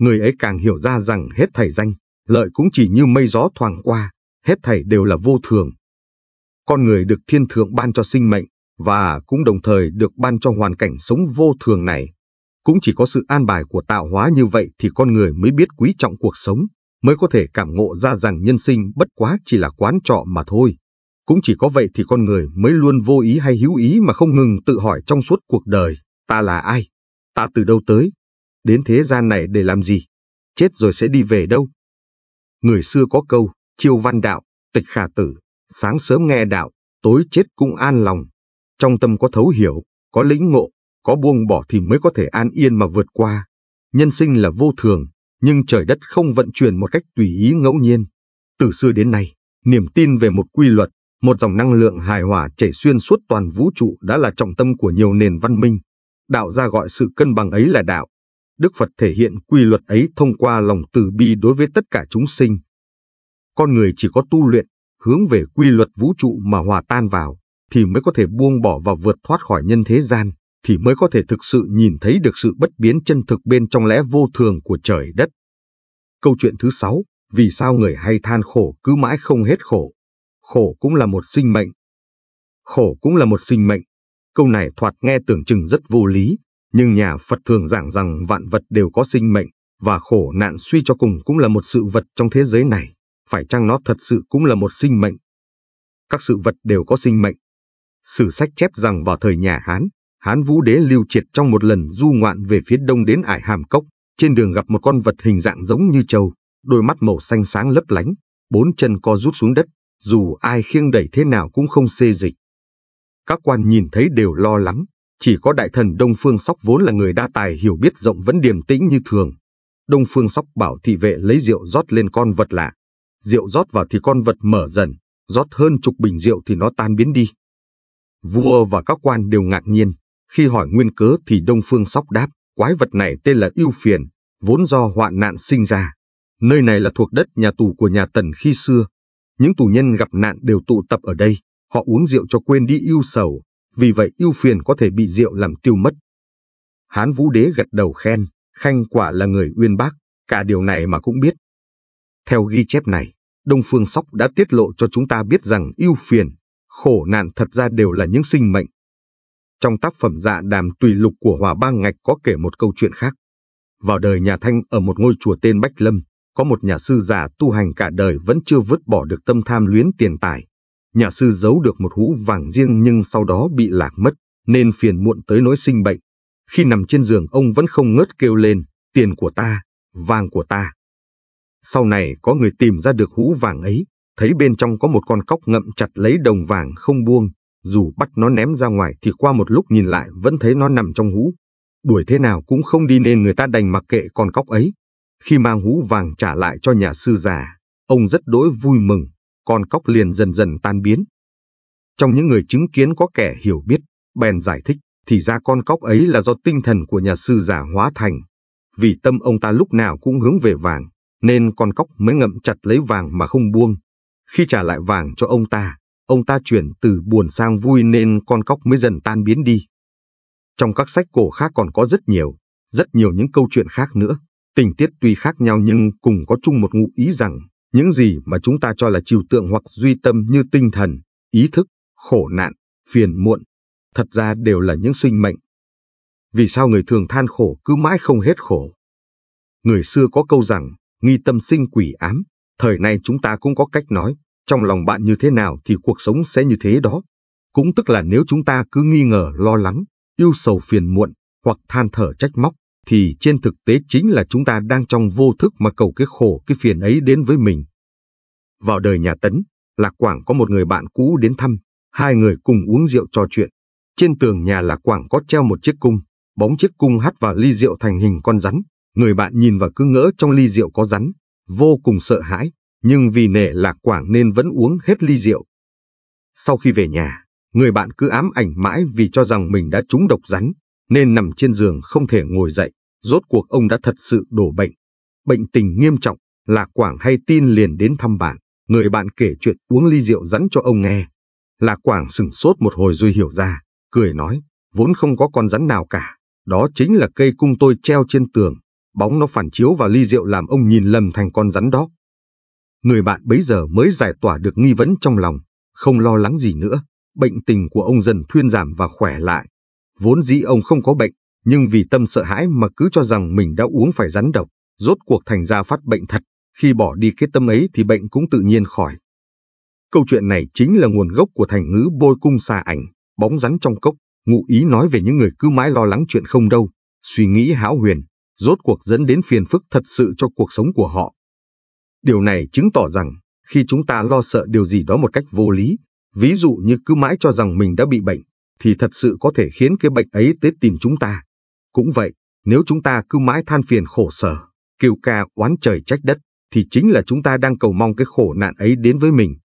Người ấy càng hiểu ra rằng hết thảy danh, lợi cũng chỉ như mây gió thoảng qua, hết thảy đều là vô thường. Con người được thiên thượng ban cho sinh mệnh, và cũng đồng thời được ban cho hoàn cảnh sống vô thường này. Cũng chỉ có sự an bài của tạo hóa như vậy thì con người mới biết quý trọng cuộc sống, mới có thể cảm ngộ ra rằng nhân sinh bất quá chỉ là quán trọ mà thôi. Cũng chỉ có vậy thì con người mới luôn vô ý hay hữu ý mà không ngừng tự hỏi trong suốt cuộc đời, ta là ai? Ta từ đâu tới? Đến thế gian này để làm gì? Chết rồi sẽ đi về đâu? Người xưa có câu, chiêu văn đạo, tịch khả tử, sáng sớm nghe đạo, tối chết cũng an lòng. Trong tâm có thấu hiểu, có lĩnh ngộ, có buông bỏ thì mới có thể an yên mà vượt qua. Nhân sinh là vô thường, nhưng trời đất không vận chuyển một cách tùy ý ngẫu nhiên. Từ xưa đến nay, niềm tin về một quy luật, một dòng năng lượng hài hòa chảy xuyên suốt toàn vũ trụ đã là trọng tâm của nhiều nền văn minh. Đạo gia gọi sự cân bằng ấy là đạo. Đức Phật thể hiện quy luật ấy thông qua lòng từ bi đối với tất cả chúng sinh. Con người chỉ có tu luyện, hướng về quy luật vũ trụ mà hòa tan vào, thì mới có thể buông bỏ và vượt thoát khỏi nhân thế gian, thì mới có thể thực sự nhìn thấy được sự bất biến chân thực bên trong lẽ vô thường của trời đất. Câu chuyện thứ sáu, vì sao người hay than khổ cứ mãi không hết khổ? khổ cũng là một sinh mệnh. Khổ cũng là một sinh mệnh. Câu này thoạt nghe tưởng chừng rất vô lý, nhưng nhà Phật thường giảng rằng vạn vật đều có sinh mệnh, và khổ nạn suy cho cùng cũng là một sự vật trong thế giới này, phải chăng nó thật sự cũng là một sinh mệnh? Các sự vật đều có sinh mệnh. Sử sách chép rằng vào thời nhà Hán, Hán Vũ Đế Lưu Triệt trong một lần du ngoạn về phía đông đến ải Hàm Cốc, trên đường gặp một con vật hình dạng giống như trâu, đôi mắt màu xanh sáng lấp lánh, bốn chân co rút xuống đất, dù ai khiêng đẩy thế nào cũng không xê dịch. Các quan nhìn thấy đều lo lắng, chỉ có đại thần Đông Phương Sóc vốn là người đa tài hiểu biết rộng vẫn điềm tĩnh như thường. Đông Phương Sóc bảo thị vệ lấy rượu rót lên con vật lạ. Rượu rót vào thì con vật mở dần, rót hơn chục bình rượu thì nó tan biến đi. Vua và các quan đều ngạc nhiên, khi hỏi nguyên cớ thì Đông Phương Sóc đáp, quái vật này tên là Yêu Phiền, vốn do hoạn nạn sinh ra. Nơi này là thuộc đất nhà tù của nhà Tần khi xưa, những tù nhân gặp nạn đều tụ tập ở đây, họ uống rượu cho quên đi yêu sầu, vì vậy yêu phiền có thể bị rượu làm tiêu mất. Hán Vũ Đế gật đầu khen, Khanh quả là người uyên bác, cả điều này mà cũng biết. Theo ghi chép này, Đông Phương Sóc đã tiết lộ cho chúng ta biết rằng yêu phiền, khổ nạn thật ra đều là những sinh mệnh. Trong tác phẩm dạ đàm tùy lục của Hòa Bang Ngạch có kể một câu chuyện khác. Vào đời nhà Thanh ở một ngôi chùa tên Bách Lâm, có một nhà sư già tu hành cả đời vẫn chưa vứt bỏ được tâm tham luyến tiền tài. Nhà sư giấu được một hũ vàng riêng nhưng sau đó bị lạc mất, nên phiền muộn tới nỗi sinh bệnh. Khi nằm trên giường ông vẫn không ngớt kêu lên, tiền của ta, vàng của ta. Sau này có người tìm ra được hũ vàng ấy, thấy bên trong có một con cóc ngậm chặt lấy đồng vàng không buông, dù bắt nó ném ra ngoài thì qua một lúc nhìn lại vẫn thấy nó nằm trong hũ. Đuổi thế nào cũng không đi nên người ta đành mặc kệ con cóc ấy, khi mang hũ vàng trả lại cho nhà sư già, ông rất đối vui mừng, con cóc liền dần dần tan biến. Trong những người chứng kiến có kẻ hiểu biết, bèn giải thích, thì ra con cóc ấy là do tinh thần của nhà sư già hóa thành. Vì tâm ông ta lúc nào cũng hướng về vàng, nên con cóc mới ngậm chặt lấy vàng mà không buông. Khi trả lại vàng cho ông ta, ông ta chuyển từ buồn sang vui nên con cóc mới dần tan biến đi. Trong các sách cổ khác còn có rất nhiều, rất nhiều những câu chuyện khác nữa. Tình tiết tuy khác nhau nhưng cùng có chung một ngụ ý rằng những gì mà chúng ta cho là chiều tượng hoặc duy tâm như tinh thần, ý thức, khổ nạn, phiền muộn, thật ra đều là những sinh mệnh. Vì sao người thường than khổ cứ mãi không hết khổ? Người xưa có câu rằng, nghi tâm sinh quỷ ám, thời nay chúng ta cũng có cách nói, trong lòng bạn như thế nào thì cuộc sống sẽ như thế đó. Cũng tức là nếu chúng ta cứ nghi ngờ lo lắng, yêu sầu phiền muộn hoặc than thở trách móc, thì trên thực tế chính là chúng ta đang trong vô thức mà cầu cái khổ cái phiền ấy đến với mình. Vào đời nhà Tấn, Lạc Quảng có một người bạn cũ đến thăm, hai người cùng uống rượu trò chuyện. Trên tường nhà Lạc Quảng có treo một chiếc cung, bóng chiếc cung hắt vào ly rượu thành hình con rắn. Người bạn nhìn và cứ ngỡ trong ly rượu có rắn, vô cùng sợ hãi, nhưng vì nể Lạc Quảng nên vẫn uống hết ly rượu. Sau khi về nhà, người bạn cứ ám ảnh mãi vì cho rằng mình đã trúng độc rắn, nên nằm trên giường không thể ngồi dậy. Rốt cuộc ông đã thật sự đổ bệnh. Bệnh tình nghiêm trọng, Lạc Quảng hay tin liền đến thăm bạn. Người bạn kể chuyện uống ly rượu rắn cho ông nghe. Lạc Quảng sừng sốt một hồi rồi hiểu ra, cười nói, vốn không có con rắn nào cả. Đó chính là cây cung tôi treo trên tường. Bóng nó phản chiếu vào ly rượu làm ông nhìn lầm thành con rắn đó. Người bạn bấy giờ mới giải tỏa được nghi vấn trong lòng, không lo lắng gì nữa. Bệnh tình của ông dần thuyên giảm và khỏe lại. Vốn dĩ ông không có bệnh, nhưng vì tâm sợ hãi mà cứ cho rằng mình đã uống phải rắn độc, rốt cuộc thành ra phát bệnh thật. Khi bỏ đi cái tâm ấy thì bệnh cũng tự nhiên khỏi. Câu chuyện này chính là nguồn gốc của thành ngữ bôi cung xà ảnh, bóng rắn trong cốc, ngụ ý nói về những người cứ mãi lo lắng chuyện không đâu, suy nghĩ hão huyền, rốt cuộc dẫn đến phiền phức thật sự cho cuộc sống của họ. Điều này chứng tỏ rằng, khi chúng ta lo sợ điều gì đó một cách vô lý, ví dụ như cứ mãi cho rằng mình đã bị bệnh, thì thật sự có thể khiến cái bệnh ấy tới tìm chúng ta. Cũng vậy, nếu chúng ta cứ mãi than phiền khổ sở, kêu ca oán trời trách đất, thì chính là chúng ta đang cầu mong cái khổ nạn ấy đến với mình.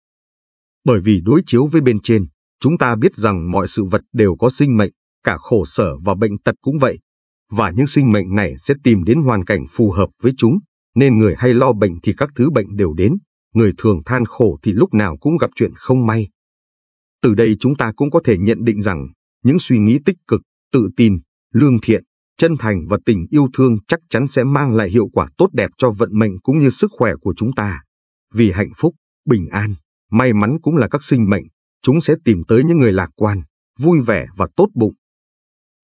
Bởi vì đối chiếu với bên trên, chúng ta biết rằng mọi sự vật đều có sinh mệnh, cả khổ sở và bệnh tật cũng vậy. Và những sinh mệnh này sẽ tìm đến hoàn cảnh phù hợp với chúng, nên người hay lo bệnh thì các thứ bệnh đều đến, người thường than khổ thì lúc nào cũng gặp chuyện không may, từ đây chúng ta cũng có thể nhận định rằng, những suy nghĩ tích cực, tự tin, lương thiện, chân thành và tình yêu thương chắc chắn sẽ mang lại hiệu quả tốt đẹp cho vận mệnh cũng như sức khỏe của chúng ta. Vì hạnh phúc, bình an, may mắn cũng là các sinh mệnh, chúng sẽ tìm tới những người lạc quan, vui vẻ và tốt bụng.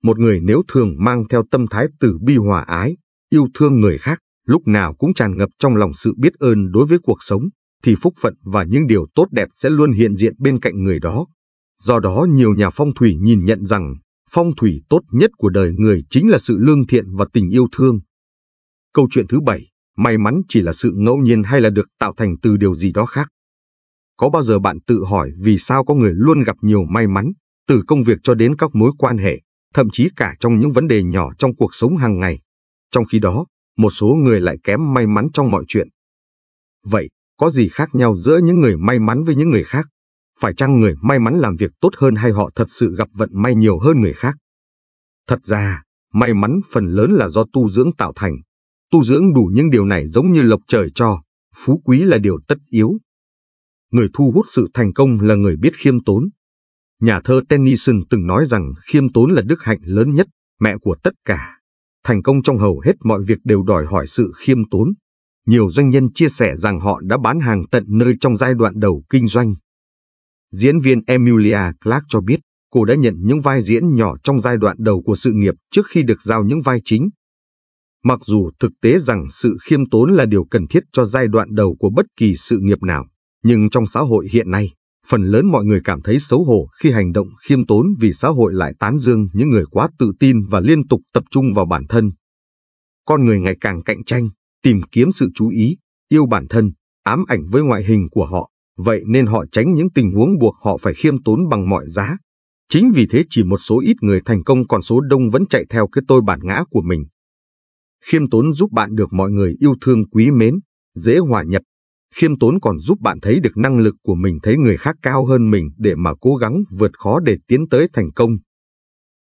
Một người nếu thường mang theo tâm thái từ bi hòa ái, yêu thương người khác, lúc nào cũng tràn ngập trong lòng sự biết ơn đối với cuộc sống, thì phúc phận và những điều tốt đẹp sẽ luôn hiện diện bên cạnh người đó. Do đó nhiều nhà phong thủy nhìn nhận rằng phong thủy tốt nhất của đời người chính là sự lương thiện và tình yêu thương. Câu chuyện thứ bảy, may mắn chỉ là sự ngẫu nhiên hay là được tạo thành từ điều gì đó khác. Có bao giờ bạn tự hỏi vì sao có người luôn gặp nhiều may mắn, từ công việc cho đến các mối quan hệ, thậm chí cả trong những vấn đề nhỏ trong cuộc sống hàng ngày. Trong khi đó, một số người lại kém may mắn trong mọi chuyện. Vậy, có gì khác nhau giữa những người may mắn với những người khác? Phải chăng người may mắn làm việc tốt hơn hay họ thật sự gặp vận may nhiều hơn người khác? Thật ra, may mắn phần lớn là do tu dưỡng tạo thành. Tu dưỡng đủ những điều này giống như lộc trời cho, phú quý là điều tất yếu. Người thu hút sự thành công là người biết khiêm tốn. Nhà thơ Tennyson từng nói rằng khiêm tốn là đức hạnh lớn nhất, mẹ của tất cả. Thành công trong hầu hết mọi việc đều đòi hỏi sự khiêm tốn nhiều doanh nhân chia sẻ rằng họ đã bán hàng tận nơi trong giai đoạn đầu kinh doanh. Diễn viên Emilia Clark cho biết, cô đã nhận những vai diễn nhỏ trong giai đoạn đầu của sự nghiệp trước khi được giao những vai chính. Mặc dù thực tế rằng sự khiêm tốn là điều cần thiết cho giai đoạn đầu của bất kỳ sự nghiệp nào, nhưng trong xã hội hiện nay, phần lớn mọi người cảm thấy xấu hổ khi hành động khiêm tốn vì xã hội lại tán dương những người quá tự tin và liên tục tập trung vào bản thân. Con người ngày càng cạnh tranh, tìm kiếm sự chú ý, yêu bản thân, ám ảnh với ngoại hình của họ, vậy nên họ tránh những tình huống buộc họ phải khiêm tốn bằng mọi giá. Chính vì thế chỉ một số ít người thành công còn số đông vẫn chạy theo cái tôi bản ngã của mình. Khiêm tốn giúp bạn được mọi người yêu thương quý mến, dễ hòa nhập. Khiêm tốn còn giúp bạn thấy được năng lực của mình thấy người khác cao hơn mình để mà cố gắng vượt khó để tiến tới thành công.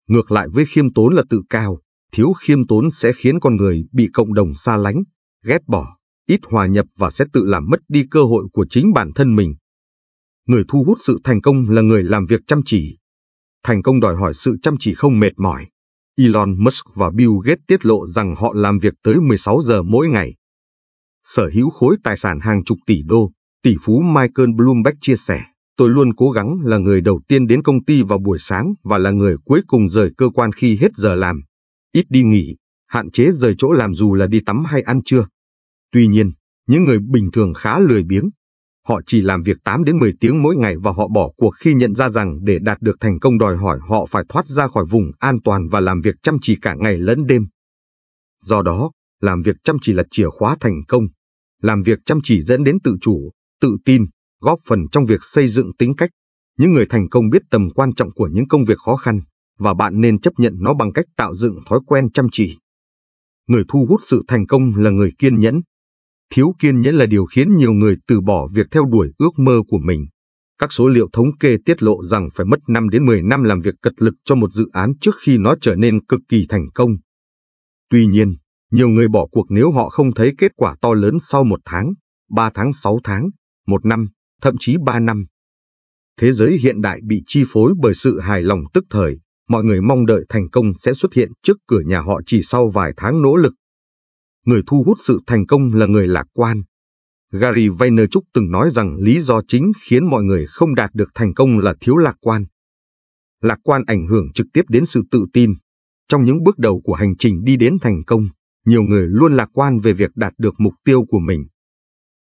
Ngược lại với khiêm tốn là tự cao, thiếu khiêm tốn sẽ khiến con người bị cộng đồng xa lánh, ghét bỏ, ít hòa nhập và sẽ tự làm mất đi cơ hội của chính bản thân mình. Người thu hút sự thành công là người làm việc chăm chỉ. Thành công đòi hỏi sự chăm chỉ không mệt mỏi. Elon Musk và Bill Gates tiết lộ rằng họ làm việc tới 16 giờ mỗi ngày. Sở hữu khối tài sản hàng chục tỷ đô, tỷ phú Michael Bloomberg chia sẻ, tôi luôn cố gắng là người đầu tiên đến công ty vào buổi sáng và là người cuối cùng rời cơ quan khi hết giờ làm. Ít đi nghỉ, hạn chế rời chỗ làm dù là đi tắm hay ăn trưa. Tuy nhiên, những người bình thường khá lười biếng. Họ chỉ làm việc 8 đến 10 tiếng mỗi ngày và họ bỏ cuộc khi nhận ra rằng để đạt được thành công đòi hỏi họ phải thoát ra khỏi vùng an toàn và làm việc chăm chỉ cả ngày lẫn đêm. Do đó, làm việc chăm chỉ là chìa khóa thành công. Làm việc chăm chỉ dẫn đến tự chủ, tự tin, góp phần trong việc xây dựng tính cách. Những người thành công biết tầm quan trọng của những công việc khó khăn và bạn nên chấp nhận nó bằng cách tạo dựng thói quen chăm chỉ người thu hút sự thành công là người kiên nhẫn. Thiếu kiên nhẫn là điều khiến nhiều người từ bỏ việc theo đuổi ước mơ của mình. Các số liệu thống kê tiết lộ rằng phải mất 5 đến 10 năm làm việc cật lực cho một dự án trước khi nó trở nên cực kỳ thành công. Tuy nhiên, nhiều người bỏ cuộc nếu họ không thấy kết quả to lớn sau một tháng, 3 tháng 6 tháng, 1 năm, thậm chí 3 năm. Thế giới hiện đại bị chi phối bởi sự hài lòng tức thời, mọi người mong đợi thành công sẽ xuất hiện trước cửa nhà họ chỉ sau vài tháng nỗ lực. Người thu hút sự thành công là người lạc quan. Gary Vaynerchuk từng nói rằng lý do chính khiến mọi người không đạt được thành công là thiếu lạc quan. Lạc quan ảnh hưởng trực tiếp đến sự tự tin. Trong những bước đầu của hành trình đi đến thành công, nhiều người luôn lạc quan về việc đạt được mục tiêu của mình.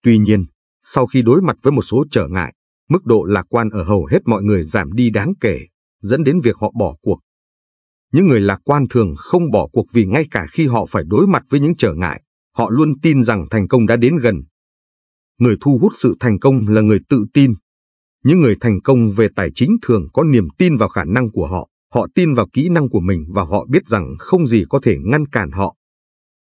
Tuy nhiên, sau khi đối mặt với một số trở ngại, mức độ lạc quan ở hầu hết mọi người giảm đi đáng kể dẫn đến việc họ bỏ cuộc. Những người lạc quan thường không bỏ cuộc vì ngay cả khi họ phải đối mặt với những trở ngại, họ luôn tin rằng thành công đã đến gần. Người thu hút sự thành công là người tự tin. Những người thành công về tài chính thường có niềm tin vào khả năng của họ, họ tin vào kỹ năng của mình và họ biết rằng không gì có thể ngăn cản họ.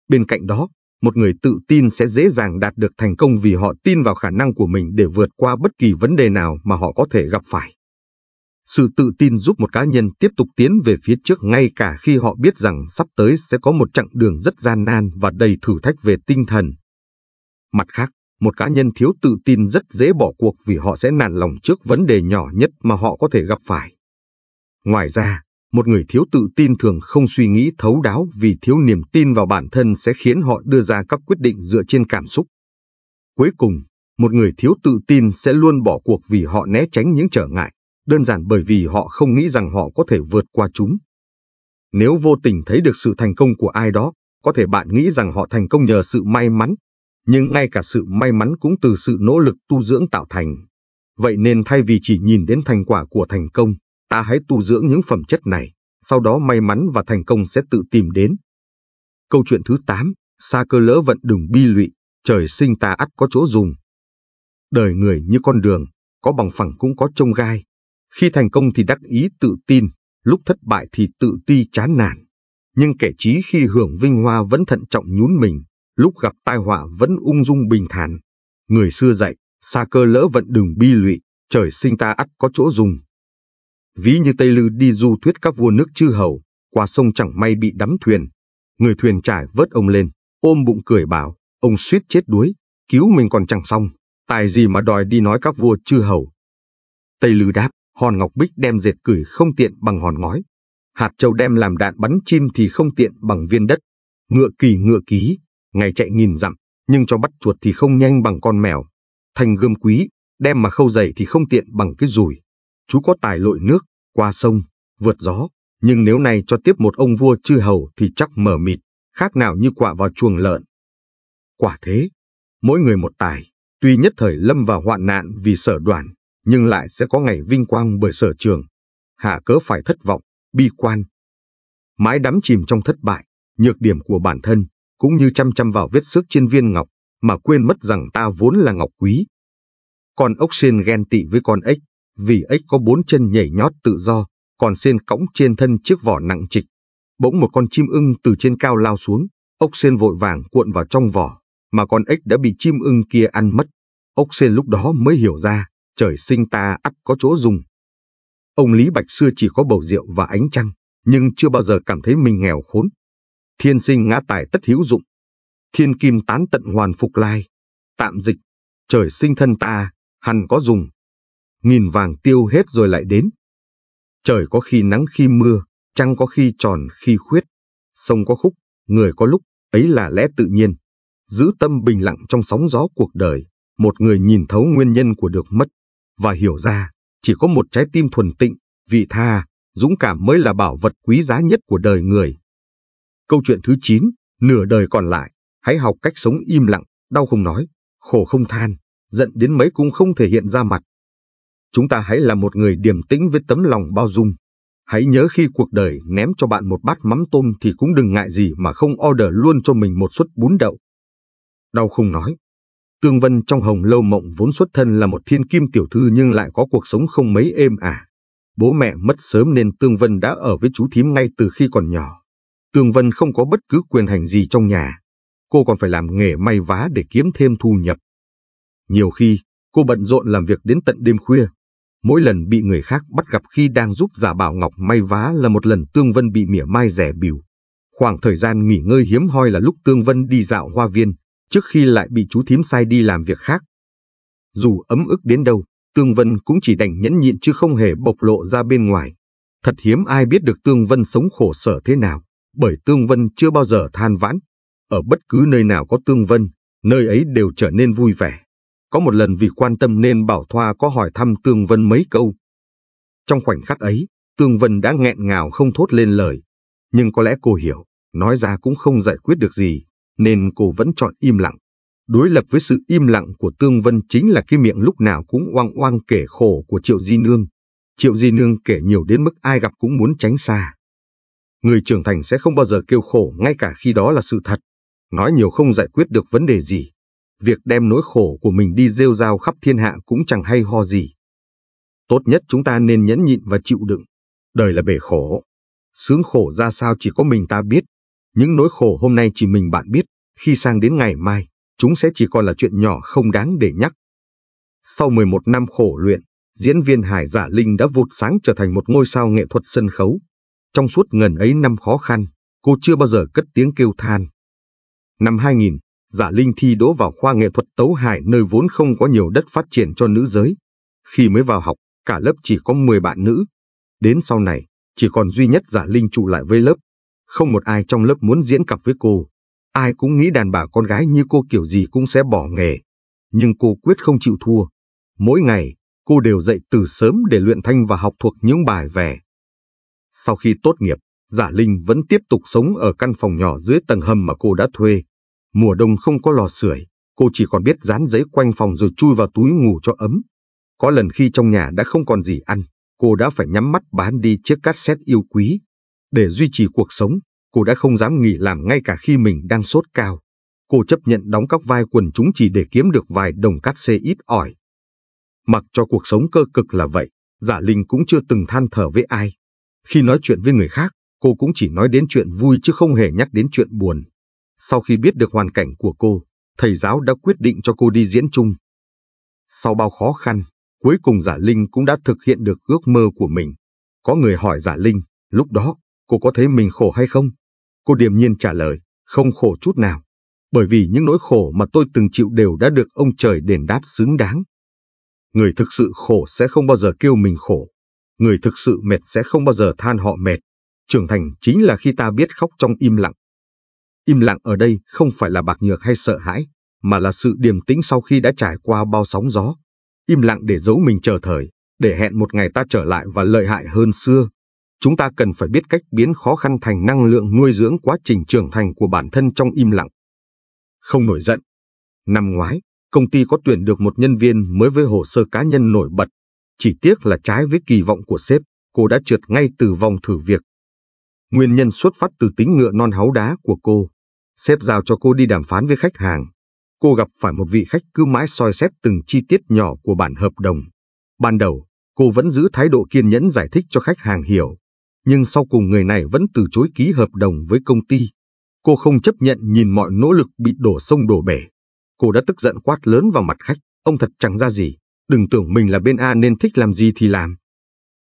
Bên cạnh đó, một người tự tin sẽ dễ dàng đạt được thành công vì họ tin vào khả năng của mình để vượt qua bất kỳ vấn đề nào mà họ có thể gặp phải. Sự tự tin giúp một cá nhân tiếp tục tiến về phía trước ngay cả khi họ biết rằng sắp tới sẽ có một chặng đường rất gian nan và đầy thử thách về tinh thần. Mặt khác, một cá nhân thiếu tự tin rất dễ bỏ cuộc vì họ sẽ nản lòng trước vấn đề nhỏ nhất mà họ có thể gặp phải. Ngoài ra, một người thiếu tự tin thường không suy nghĩ thấu đáo vì thiếu niềm tin vào bản thân sẽ khiến họ đưa ra các quyết định dựa trên cảm xúc. Cuối cùng, một người thiếu tự tin sẽ luôn bỏ cuộc vì họ né tránh những trở ngại đơn giản bởi vì họ không nghĩ rằng họ có thể vượt qua chúng. Nếu vô tình thấy được sự thành công của ai đó, có thể bạn nghĩ rằng họ thành công nhờ sự may mắn, nhưng ngay cả sự may mắn cũng từ sự nỗ lực tu dưỡng tạo thành. Vậy nên thay vì chỉ nhìn đến thành quả của thành công, ta hãy tu dưỡng những phẩm chất này, sau đó may mắn và thành công sẽ tự tìm đến. Câu chuyện thứ 8, xa cơ lỡ vận đừng bi lụy, trời sinh ta ắt có chỗ dùng. Đời người như con đường, có bằng phẳng cũng có trông gai, khi thành công thì đắc ý tự tin, lúc thất bại thì tự ti chán nản. Nhưng kẻ trí khi hưởng vinh hoa vẫn thận trọng nhún mình, lúc gặp tai họa vẫn ung dung bình thản. Người xưa dạy, xa cơ lỡ vận đừng bi lụy, trời sinh ta ắt có chỗ dùng. Ví như Tây Lư đi du thuyết các vua nước chư hầu, qua sông chẳng may bị đắm thuyền. Người thuyền trải vớt ông lên, ôm bụng cười bảo, ông suýt chết đuối, cứu mình còn chẳng xong, tài gì mà đòi đi nói các vua chư hầu. Tây Lư đáp, hòn ngọc bích đem dệt cửi không tiện bằng hòn ngói, hạt châu đem làm đạn bắn chim thì không tiện bằng viên đất, ngựa kỳ ngựa ký, ngày chạy nghìn dặm, nhưng cho bắt chuột thì không nhanh bằng con mèo, thành gươm quý, đem mà khâu giày thì không tiện bằng cái rùi. Chú có tài lội nước, qua sông, vượt gió, nhưng nếu này cho tiếp một ông vua chư hầu thì chắc mở mịt, khác nào như quạ vào chuồng lợn. Quả thế, mỗi người một tài, tuy nhất thời lâm vào hoạn nạn vì sở đoàn, nhưng lại sẽ có ngày vinh quang bởi sở trường. Hạ cớ phải thất vọng, bi quan. Mãi đắm chìm trong thất bại, nhược điểm của bản thân, cũng như chăm chăm vào vết sức trên viên ngọc, mà quên mất rằng ta vốn là ngọc quý. Con ốc sen ghen tị với con ếch, vì ếch có bốn chân nhảy nhót tự do, còn sen cõng trên thân chiếc vỏ nặng trịch. Bỗng một con chim ưng từ trên cao lao xuống, ốc sen vội vàng cuộn vào trong vỏ, mà con ếch đã bị chim ưng kia ăn mất. Ốc sen lúc đó mới hiểu ra, trời sinh ta ắt có chỗ dùng. Ông Lý Bạch xưa chỉ có bầu rượu và ánh trăng, nhưng chưa bao giờ cảm thấy mình nghèo khốn. Thiên sinh ngã tài tất hữu dụng, thiên kim tán tận hoàn phục lai, tạm dịch, trời sinh thân ta, hẳn có dùng. Nghìn vàng tiêu hết rồi lại đến. Trời có khi nắng khi mưa, trăng có khi tròn khi khuyết, sông có khúc, người có lúc, ấy là lẽ tự nhiên. Giữ tâm bình lặng trong sóng gió cuộc đời, một người nhìn thấu nguyên nhân của được mất, và hiểu ra chỉ có một trái tim thuần tịnh, vị tha, dũng cảm mới là bảo vật quý giá nhất của đời người. Câu chuyện thứ 9, nửa đời còn lại, hãy học cách sống im lặng, đau không nói, khổ không than, giận đến mấy cũng không thể hiện ra mặt. Chúng ta hãy là một người điềm tĩnh với tấm lòng bao dung. Hãy nhớ khi cuộc đời ném cho bạn một bát mắm tôm thì cũng đừng ngại gì mà không order luôn cho mình một suất bún đậu. Đau không nói, Tương Vân trong hồng lâu mộng vốn xuất thân là một thiên kim tiểu thư nhưng lại có cuộc sống không mấy êm ả. Bố mẹ mất sớm nên Tương Vân đã ở với chú thím ngay từ khi còn nhỏ. Tương Vân không có bất cứ quyền hành gì trong nhà. Cô còn phải làm nghề may vá để kiếm thêm thu nhập. Nhiều khi, cô bận rộn làm việc đến tận đêm khuya. Mỗi lần bị người khác bắt gặp khi đang giúp giả bảo Ngọc may vá là một lần Tương Vân bị mỉa mai rẻ biểu. Khoảng thời gian nghỉ ngơi hiếm hoi là lúc Tương Vân đi dạo hoa viên, trước khi lại bị chú thím sai đi làm việc khác. Dù ấm ức đến đâu, Tương Vân cũng chỉ đành nhẫn nhịn chứ không hề bộc lộ ra bên ngoài. Thật hiếm ai biết được Tương Vân sống khổ sở thế nào, bởi Tương Vân chưa bao giờ than vãn. Ở bất cứ nơi nào có Tương Vân, nơi ấy đều trở nên vui vẻ. Có một lần vì quan tâm nên Bảo Thoa có hỏi thăm Tương Vân mấy câu. Trong khoảnh khắc ấy, Tương Vân đã nghẹn ngào không thốt lên lời. Nhưng có lẽ cô hiểu, nói ra cũng không giải quyết được gì nên cô vẫn chọn im lặng. Đối lập với sự im lặng của Tương Vân chính là cái miệng lúc nào cũng oang oang kể khổ của Triệu Di Nương. Triệu Di Nương kể nhiều đến mức ai gặp cũng muốn tránh xa. Người trưởng thành sẽ không bao giờ kêu khổ ngay cả khi đó là sự thật. Nói nhiều không giải quyết được vấn đề gì. Việc đem nỗi khổ của mình đi rêu rao khắp thiên hạ cũng chẳng hay ho gì. Tốt nhất chúng ta nên nhẫn nhịn và chịu đựng. Đời là bể khổ. Sướng khổ ra sao chỉ có mình ta biết. Những nỗi khổ hôm nay chỉ mình bạn biết, khi sang đến ngày mai, chúng sẽ chỉ còn là chuyện nhỏ không đáng để nhắc. Sau 11 năm khổ luyện, diễn viên Hải Giả dạ Linh đã vụt sáng trở thành một ngôi sao nghệ thuật sân khấu. Trong suốt ngần ấy năm khó khăn, cô chưa bao giờ cất tiếng kêu than. Năm 2000, Giả dạ Linh thi đỗ vào khoa nghệ thuật tấu hải nơi vốn không có nhiều đất phát triển cho nữ giới. Khi mới vào học, cả lớp chỉ có 10 bạn nữ. Đến sau này, chỉ còn duy nhất Giả dạ Linh trụ lại với lớp, không một ai trong lớp muốn diễn cặp với cô. Ai cũng nghĩ đàn bà con gái như cô kiểu gì cũng sẽ bỏ nghề. Nhưng cô quyết không chịu thua. Mỗi ngày, cô đều dậy từ sớm để luyện thanh và học thuộc những bài về. Sau khi tốt nghiệp, Giả Linh vẫn tiếp tục sống ở căn phòng nhỏ dưới tầng hầm mà cô đã thuê. Mùa đông không có lò sưởi, cô chỉ còn biết dán giấy quanh phòng rồi chui vào túi ngủ cho ấm. Có lần khi trong nhà đã không còn gì ăn, cô đã phải nhắm mắt bán đi chiếc cassette yêu quý để duy trì cuộc sống, cô đã không dám nghỉ làm ngay cả khi mình đang sốt cao. Cô chấp nhận đóng các vai quần chúng chỉ để kiếm được vài đồng cát xê ít ỏi. Mặc cho cuộc sống cơ cực là vậy, Giả Linh cũng chưa từng than thở với ai. Khi nói chuyện với người khác, cô cũng chỉ nói đến chuyện vui chứ không hề nhắc đến chuyện buồn. Sau khi biết được hoàn cảnh của cô, thầy giáo đã quyết định cho cô đi diễn chung. Sau bao khó khăn, cuối cùng Giả Linh cũng đã thực hiện được ước mơ của mình. Có người hỏi Giả Linh, lúc đó Cô có thấy mình khổ hay không? Cô điềm nhiên trả lời, không khổ chút nào. Bởi vì những nỗi khổ mà tôi từng chịu đều đã được ông trời đền đáp xứng đáng. Người thực sự khổ sẽ không bao giờ kêu mình khổ. Người thực sự mệt sẽ không bao giờ than họ mệt. Trưởng thành chính là khi ta biết khóc trong im lặng. Im lặng ở đây không phải là bạc nhược hay sợ hãi, mà là sự điềm tĩnh sau khi đã trải qua bao sóng gió. Im lặng để giấu mình chờ thời, để hẹn một ngày ta trở lại và lợi hại hơn xưa chúng ta cần phải biết cách biến khó khăn thành năng lượng nuôi dưỡng quá trình trưởng thành của bản thân trong im lặng. Không nổi giận. Năm ngoái, công ty có tuyển được một nhân viên mới với hồ sơ cá nhân nổi bật. Chỉ tiếc là trái với kỳ vọng của sếp, cô đã trượt ngay từ vòng thử việc. Nguyên nhân xuất phát từ tính ngựa non háu đá của cô. Sếp giao cho cô đi đàm phán với khách hàng. Cô gặp phải một vị khách cứ mãi soi xét từng chi tiết nhỏ của bản hợp đồng. Ban đầu, cô vẫn giữ thái độ kiên nhẫn giải thích cho khách hàng hiểu, nhưng sau cùng người này vẫn từ chối ký hợp đồng với công ty. Cô không chấp nhận nhìn mọi nỗ lực bị đổ sông đổ bể. Cô đã tức giận quát lớn vào mặt khách, ông thật chẳng ra gì, đừng tưởng mình là bên A nên thích làm gì thì làm.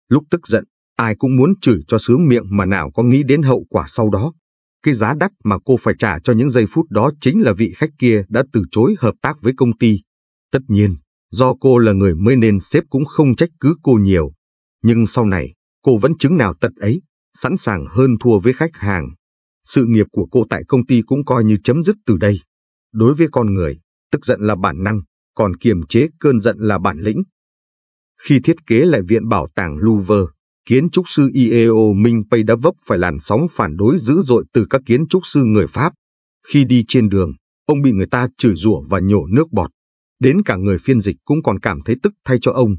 Lúc tức giận, ai cũng muốn chửi cho sướng miệng mà nào có nghĩ đến hậu quả sau đó. Cái giá đắt mà cô phải trả cho những giây phút đó chính là vị khách kia đã từ chối hợp tác với công ty. Tất nhiên, do cô là người mới nên sếp cũng không trách cứ cô nhiều. Nhưng sau này, Cô vẫn chứng nào tật ấy, sẵn sàng hơn thua với khách hàng. Sự nghiệp của cô tại công ty cũng coi như chấm dứt từ đây. Đối với con người, tức giận là bản năng, còn kiềm chế cơn giận là bản lĩnh. Khi thiết kế lại viện bảo tàng Louvre, kiến trúc sư Ieo minh pay đã vấp phải làn sóng phản đối dữ dội từ các kiến trúc sư người Pháp. Khi đi trên đường, ông bị người ta chửi rủa và nhổ nước bọt. Đến cả người phiên dịch cũng còn cảm thấy tức thay cho ông.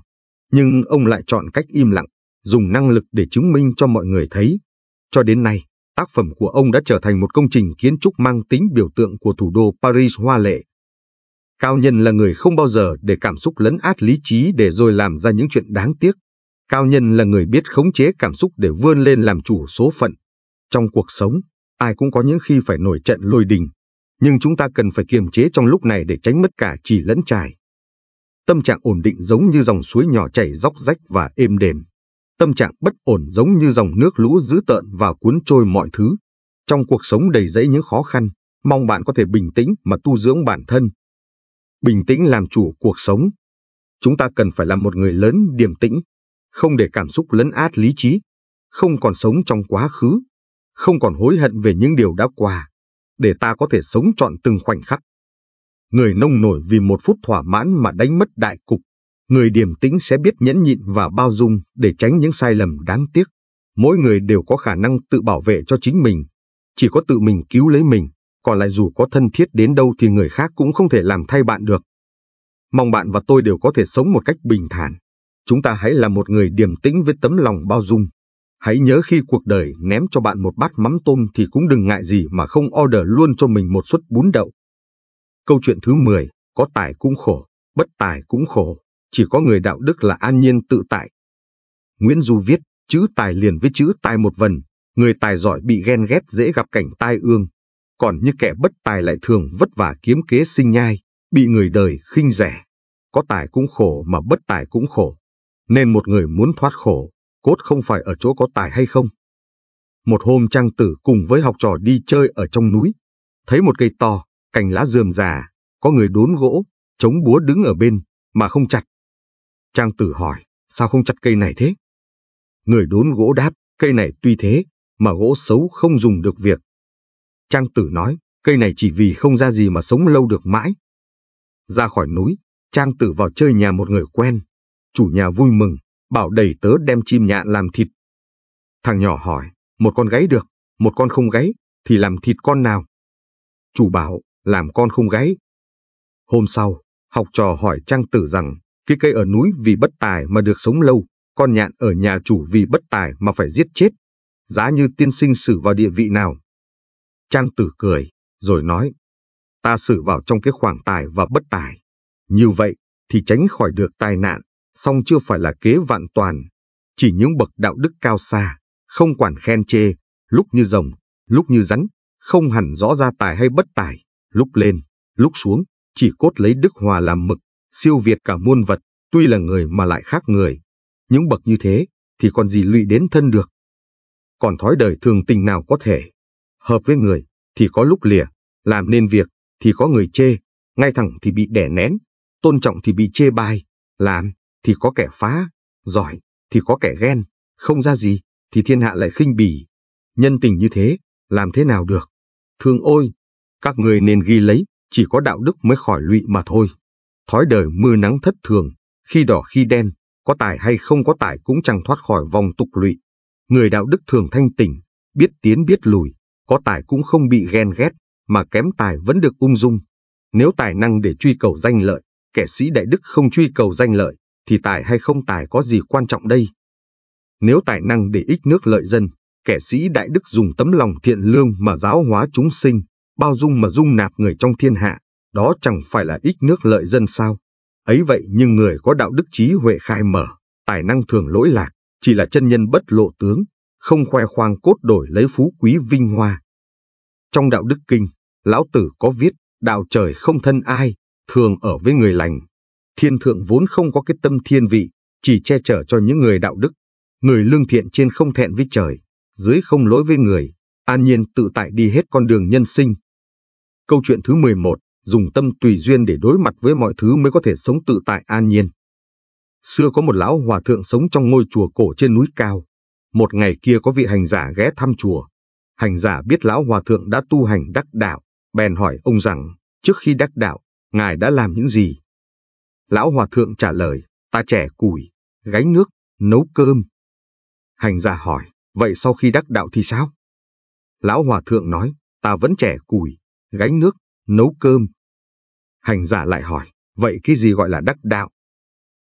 Nhưng ông lại chọn cách im lặng, dùng năng lực để chứng minh cho mọi người thấy. Cho đến nay, tác phẩm của ông đã trở thành một công trình kiến trúc mang tính biểu tượng của thủ đô Paris hoa lệ. Cao Nhân là người không bao giờ để cảm xúc lấn át lý trí để rồi làm ra những chuyện đáng tiếc. Cao Nhân là người biết khống chế cảm xúc để vươn lên làm chủ số phận. Trong cuộc sống, ai cũng có những khi phải nổi trận lôi đình, nhưng chúng ta cần phải kiềm chế trong lúc này để tránh mất cả chỉ lẫn trải. Tâm trạng ổn định giống như dòng suối nhỏ chảy dốc rách và êm đềm tâm trạng bất ổn giống như dòng nước lũ dữ tợn và cuốn trôi mọi thứ. Trong cuộc sống đầy rẫy những khó khăn, mong bạn có thể bình tĩnh mà tu dưỡng bản thân. Bình tĩnh làm chủ cuộc sống. Chúng ta cần phải là một người lớn điềm tĩnh, không để cảm xúc lấn át lý trí, không còn sống trong quá khứ, không còn hối hận về những điều đã qua, để ta có thể sống trọn từng khoảnh khắc. Người nông nổi vì một phút thỏa mãn mà đánh mất đại cục, người điềm tĩnh sẽ biết nhẫn nhịn và bao dung để tránh những sai lầm đáng tiếc. Mỗi người đều có khả năng tự bảo vệ cho chính mình, chỉ có tự mình cứu lấy mình, còn lại dù có thân thiết đến đâu thì người khác cũng không thể làm thay bạn được. Mong bạn và tôi đều có thể sống một cách bình thản. Chúng ta hãy là một người điềm tĩnh với tấm lòng bao dung. Hãy nhớ khi cuộc đời ném cho bạn một bát mắm tôm thì cũng đừng ngại gì mà không order luôn cho mình một suất bún đậu. Câu chuyện thứ 10, có tài cũng khổ, bất tài cũng khổ chỉ có người đạo đức là an nhiên tự tại. Nguyễn Du viết, chữ tài liền với chữ tài một vần, người tài giỏi bị ghen ghét dễ gặp cảnh tai ương, còn như kẻ bất tài lại thường vất vả kiếm kế sinh nhai, bị người đời khinh rẻ. Có tài cũng khổ mà bất tài cũng khổ, nên một người muốn thoát khổ, cốt không phải ở chỗ có tài hay không. Một hôm Trang Tử cùng với học trò đi chơi ở trong núi, thấy một cây to, cành lá rườm rà, có người đốn gỗ, chống búa đứng ở bên, mà không chặt, Trang tử hỏi, sao không chặt cây này thế? Người đốn gỗ đáp, cây này tuy thế, mà gỗ xấu không dùng được việc. Trang tử nói, cây này chỉ vì không ra gì mà sống lâu được mãi. Ra khỏi núi, Trang tử vào chơi nhà một người quen. Chủ nhà vui mừng, bảo đầy tớ đem chim nhạn làm thịt. Thằng nhỏ hỏi, một con gáy được, một con không gáy, thì làm thịt con nào? Chủ bảo, làm con không gáy. Hôm sau, học trò hỏi Trang tử rằng, cái cây ở núi vì bất tài mà được sống lâu, con nhạn ở nhà chủ vì bất tài mà phải giết chết. Giá như tiên sinh xử vào địa vị nào? Trang tử cười, rồi nói, ta xử vào trong cái khoảng tài và bất tài. Như vậy thì tránh khỏi được tai nạn, song chưa phải là kế vạn toàn. Chỉ những bậc đạo đức cao xa, không quản khen chê, lúc như rồng, lúc như rắn, không hẳn rõ ra tài hay bất tài, lúc lên, lúc xuống, chỉ cốt lấy đức hòa làm mực, siêu việt cả muôn vật, tuy là người mà lại khác người. Những bậc như thế thì còn gì lụy đến thân được. Còn thói đời thường tình nào có thể. Hợp với người thì có lúc lìa, làm nên việc thì có người chê, ngay thẳng thì bị đẻ nén, tôn trọng thì bị chê bai, làm thì có kẻ phá, giỏi thì có kẻ ghen, không ra gì thì thiên hạ lại khinh bỉ. Nhân tình như thế, làm thế nào được? Thương ôi, các người nên ghi lấy, chỉ có đạo đức mới khỏi lụy mà thôi. Thói đời mưa nắng thất thường, khi đỏ khi đen, có tài hay không có tài cũng chẳng thoát khỏi vòng tục lụy. Người đạo đức thường thanh tỉnh, biết tiến biết lùi, có tài cũng không bị ghen ghét, mà kém tài vẫn được ung dung. Nếu tài năng để truy cầu danh lợi, kẻ sĩ đại đức không truy cầu danh lợi, thì tài hay không tài có gì quan trọng đây? Nếu tài năng để ích nước lợi dân, kẻ sĩ đại đức dùng tấm lòng thiện lương mà giáo hóa chúng sinh, bao dung mà dung nạp người trong thiên hạ, đó chẳng phải là ít nước lợi dân sao. Ấy vậy nhưng người có đạo đức trí huệ khai mở, tài năng thường lỗi lạc, chỉ là chân nhân bất lộ tướng, không khoe khoang cốt đổi lấy phú quý vinh hoa. Trong đạo đức kinh, Lão Tử có viết, đạo trời không thân ai, thường ở với người lành. Thiên thượng vốn không có cái tâm thiên vị, chỉ che chở cho những người đạo đức. Người lương thiện trên không thẹn với trời, dưới không lỗi với người, an nhiên tự tại đi hết con đường nhân sinh. Câu chuyện thứ 11 dùng tâm tùy duyên để đối mặt với mọi thứ mới có thể sống tự tại an nhiên. Xưa có một lão hòa thượng sống trong ngôi chùa cổ trên núi cao. Một ngày kia có vị hành giả ghé thăm chùa. Hành giả biết lão hòa thượng đã tu hành đắc đạo, bèn hỏi ông rằng, trước khi đắc đạo, ngài đã làm những gì? Lão hòa thượng trả lời, ta trẻ củi, gánh nước, nấu cơm. Hành giả hỏi, vậy sau khi đắc đạo thì sao? Lão hòa thượng nói, ta vẫn trẻ củi, gánh nước, nấu cơm. Hành giả lại hỏi, vậy cái gì gọi là đắc đạo?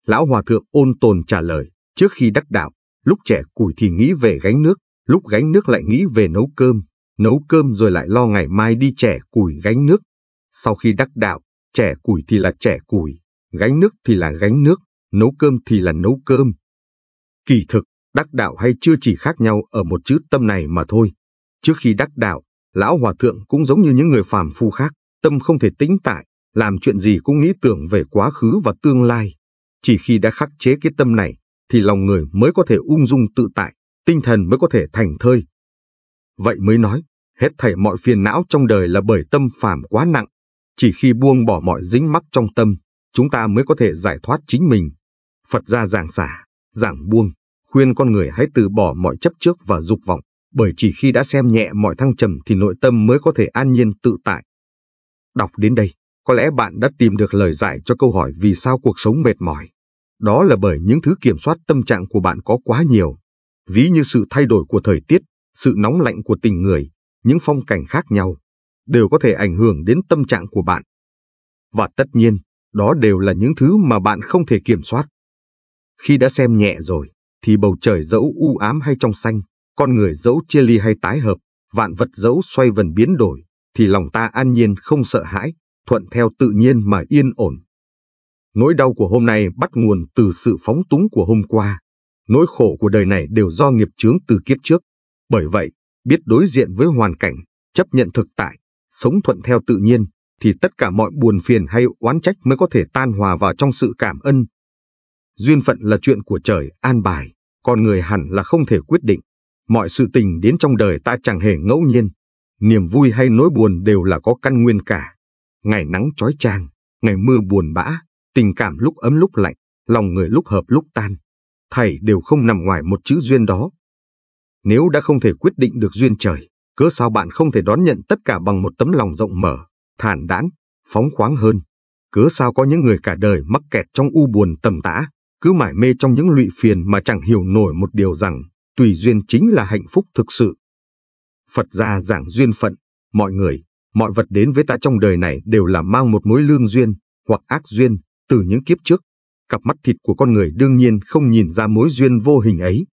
Lão Hòa Thượng ôn tồn trả lời, trước khi đắc đạo, lúc trẻ củi thì nghĩ về gánh nước, lúc gánh nước lại nghĩ về nấu cơm, nấu cơm rồi lại lo ngày mai đi trẻ củi gánh nước. Sau khi đắc đạo, trẻ củi thì là trẻ củi, gánh nước thì là gánh nước, nấu cơm thì là nấu cơm. Kỳ thực, đắc đạo hay chưa chỉ khác nhau ở một chữ tâm này mà thôi. Trước khi đắc đạo, Lão Hòa Thượng cũng giống như những người phàm phu khác, tâm không thể tĩnh tại, làm chuyện gì cũng nghĩ tưởng về quá khứ và tương lai. Chỉ khi đã khắc chế cái tâm này, thì lòng người mới có thể ung dung tự tại, tinh thần mới có thể thành thơi. Vậy mới nói, hết thảy mọi phiền não trong đời là bởi tâm phàm quá nặng. Chỉ khi buông bỏ mọi dính mắc trong tâm, chúng ta mới có thể giải thoát chính mình. Phật gia giảng xả, giảng buông, khuyên con người hãy từ bỏ mọi chấp trước và dục vọng, bởi chỉ khi đã xem nhẹ mọi thăng trầm thì nội tâm mới có thể an nhiên tự tại. Đọc đến đây, có lẽ bạn đã tìm được lời giải cho câu hỏi vì sao cuộc sống mệt mỏi. Đó là bởi những thứ kiểm soát tâm trạng của bạn có quá nhiều. Ví như sự thay đổi của thời tiết, sự nóng lạnh của tình người, những phong cảnh khác nhau, đều có thể ảnh hưởng đến tâm trạng của bạn. Và tất nhiên, đó đều là những thứ mà bạn không thể kiểm soát. Khi đã xem nhẹ rồi, thì bầu trời dẫu u ám hay trong xanh, con người dẫu chia ly hay tái hợp, vạn vật dẫu xoay vần biến đổi, thì lòng ta an nhiên không sợ hãi, thuận theo tự nhiên mà yên ổn. Nỗi đau của hôm nay bắt nguồn từ sự phóng túng của hôm qua. Nỗi khổ của đời này đều do nghiệp chướng từ kiếp trước. Bởi vậy, biết đối diện với hoàn cảnh, chấp nhận thực tại, sống thuận theo tự nhiên, thì tất cả mọi buồn phiền hay oán trách mới có thể tan hòa vào trong sự cảm ơn. Duyên phận là chuyện của trời an bài, con người hẳn là không thể quyết định. Mọi sự tình đến trong đời ta chẳng hề ngẫu nhiên. Niềm vui hay nỗi buồn đều là có căn nguyên cả ngày nắng chói chang, ngày mưa buồn bã, tình cảm lúc ấm lúc lạnh, lòng người lúc hợp lúc tan. Thầy đều không nằm ngoài một chữ duyên đó. Nếu đã không thể quyết định được duyên trời, cớ sao bạn không thể đón nhận tất cả bằng một tấm lòng rộng mở, thản đãn, phóng khoáng hơn. Cớ sao có những người cả đời mắc kẹt trong u buồn tầm tã, cứ mải mê trong những lụy phiền mà chẳng hiểu nổi một điều rằng tùy duyên chính là hạnh phúc thực sự. Phật gia giảng duyên phận, mọi người Mọi vật đến với ta trong đời này đều là mang một mối lương duyên hoặc ác duyên từ những kiếp trước. Cặp mắt thịt của con người đương nhiên không nhìn ra mối duyên vô hình ấy.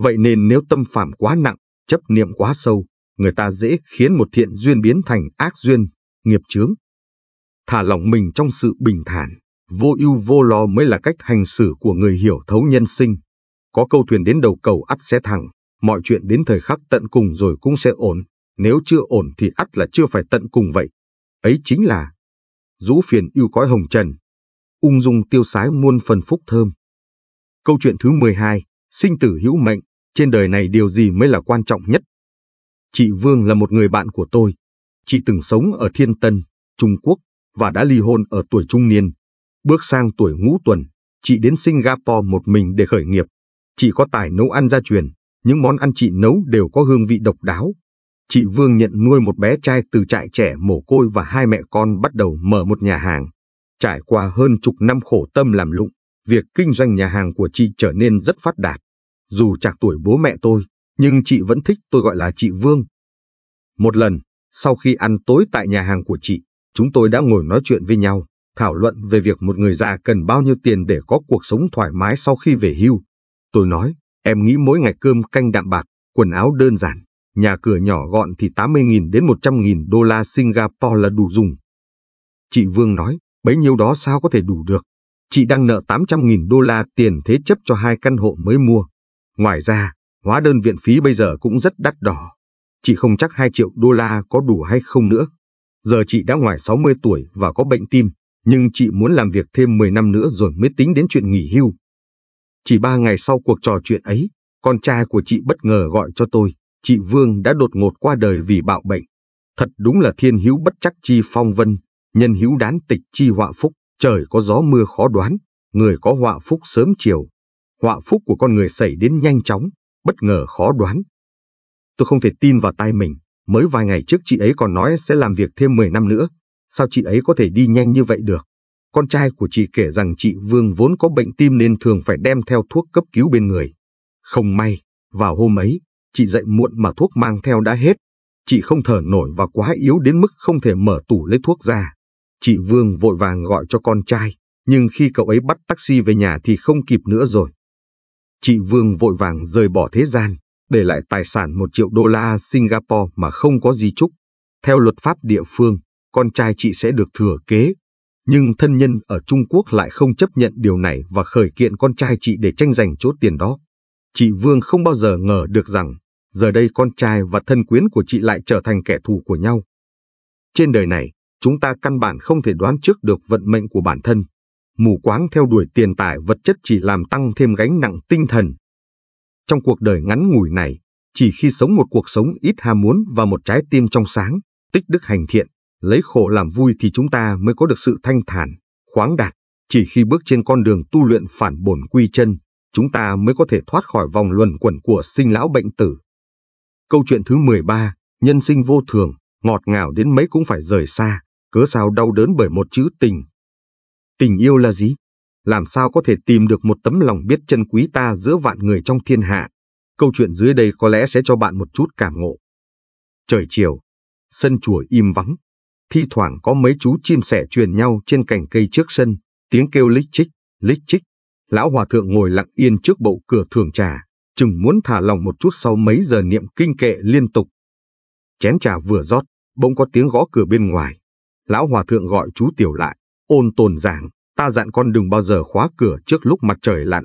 Vậy nên nếu tâm phạm quá nặng, chấp niệm quá sâu, người ta dễ khiến một thiện duyên biến thành ác duyên, nghiệp chướng. Thả lỏng mình trong sự bình thản, vô ưu vô lo mới là cách hành xử của người hiểu thấu nhân sinh. Có câu thuyền đến đầu cầu ắt sẽ thẳng, mọi chuyện đến thời khắc tận cùng rồi cũng sẽ ổn. Nếu chưa ổn thì ắt là chưa phải tận cùng vậy. Ấy chính là rũ phiền yêu cõi hồng trần, ung dung tiêu sái muôn phần phúc thơm. Câu chuyện thứ 12, sinh tử hữu mệnh, trên đời này điều gì mới là quan trọng nhất? Chị Vương là một người bạn của tôi. Chị từng sống ở Thiên Tân, Trung Quốc và đã ly hôn ở tuổi trung niên. Bước sang tuổi ngũ tuần, chị đến Singapore một mình để khởi nghiệp. Chị có tài nấu ăn gia truyền, những món ăn chị nấu đều có hương vị độc đáo, chị Vương nhận nuôi một bé trai từ trại trẻ mồ côi và hai mẹ con bắt đầu mở một nhà hàng. Trải qua hơn chục năm khổ tâm làm lụng, việc kinh doanh nhà hàng của chị trở nên rất phát đạt. Dù chạc tuổi bố mẹ tôi, nhưng chị vẫn thích tôi gọi là chị Vương. Một lần, sau khi ăn tối tại nhà hàng của chị, chúng tôi đã ngồi nói chuyện với nhau, thảo luận về việc một người già cần bao nhiêu tiền để có cuộc sống thoải mái sau khi về hưu. Tôi nói, em nghĩ mỗi ngày cơm canh đạm bạc, quần áo đơn giản, nhà cửa nhỏ gọn thì 80.000 đến 100.000 đô la Singapore là đủ dùng. Chị Vương nói, bấy nhiêu đó sao có thể đủ được. Chị đang nợ 800.000 đô la tiền thế chấp cho hai căn hộ mới mua. Ngoài ra, hóa đơn viện phí bây giờ cũng rất đắt đỏ. Chị không chắc 2 triệu đô la có đủ hay không nữa. Giờ chị đã ngoài 60 tuổi và có bệnh tim, nhưng chị muốn làm việc thêm 10 năm nữa rồi mới tính đến chuyện nghỉ hưu. Chỉ ba ngày sau cuộc trò chuyện ấy, con trai của chị bất ngờ gọi cho tôi chị Vương đã đột ngột qua đời vì bạo bệnh. Thật đúng là thiên hữu bất chắc chi phong vân, nhân hữu đán tịch chi họa phúc, trời có gió mưa khó đoán, người có họa phúc sớm chiều. Họa phúc của con người xảy đến nhanh chóng, bất ngờ khó đoán. Tôi không thể tin vào tai mình, mới vài ngày trước chị ấy còn nói sẽ làm việc thêm 10 năm nữa, sao chị ấy có thể đi nhanh như vậy được. Con trai của chị kể rằng chị Vương vốn có bệnh tim nên thường phải đem theo thuốc cấp cứu bên người. Không may, vào hôm ấy, chị dậy muộn mà thuốc mang theo đã hết. Chị không thở nổi và quá yếu đến mức không thể mở tủ lấy thuốc ra. Chị Vương vội vàng gọi cho con trai, nhưng khi cậu ấy bắt taxi về nhà thì không kịp nữa rồi. Chị Vương vội vàng rời bỏ thế gian, để lại tài sản một triệu đô la Singapore mà không có di chúc. Theo luật pháp địa phương, con trai chị sẽ được thừa kế. Nhưng thân nhân ở Trung Quốc lại không chấp nhận điều này và khởi kiện con trai chị để tranh giành chỗ tiền đó. Chị Vương không bao giờ ngờ được rằng giờ đây con trai và thân quyến của chị lại trở thành kẻ thù của nhau. Trên đời này, chúng ta căn bản không thể đoán trước được vận mệnh của bản thân. Mù quáng theo đuổi tiền tài vật chất chỉ làm tăng thêm gánh nặng tinh thần. Trong cuộc đời ngắn ngủi này, chỉ khi sống một cuộc sống ít ham muốn và một trái tim trong sáng, tích đức hành thiện, lấy khổ làm vui thì chúng ta mới có được sự thanh thản, khoáng đạt. Chỉ khi bước trên con đường tu luyện phản bổn quy chân, chúng ta mới có thể thoát khỏi vòng luẩn quẩn của sinh lão bệnh tử. Câu chuyện thứ 13, nhân sinh vô thường, ngọt ngào đến mấy cũng phải rời xa, cớ sao đau đớn bởi một chữ tình. Tình yêu là gì? Làm sao có thể tìm được một tấm lòng biết chân quý ta giữa vạn người trong thiên hạ? Câu chuyện dưới đây có lẽ sẽ cho bạn một chút cảm ngộ. Trời chiều, sân chùa im vắng. Thi thoảng có mấy chú chim sẻ truyền nhau trên cành cây trước sân, tiếng kêu lích chích, lích chích. Lão hòa thượng ngồi lặng yên trước bậu cửa thường trà, chừng muốn thả lòng một chút sau mấy giờ niệm kinh kệ liên tục. Chén trà vừa rót, bỗng có tiếng gõ cửa bên ngoài. Lão Hòa Thượng gọi chú Tiểu lại, ôn tồn giảng, ta dặn con đừng bao giờ khóa cửa trước lúc mặt trời lặn.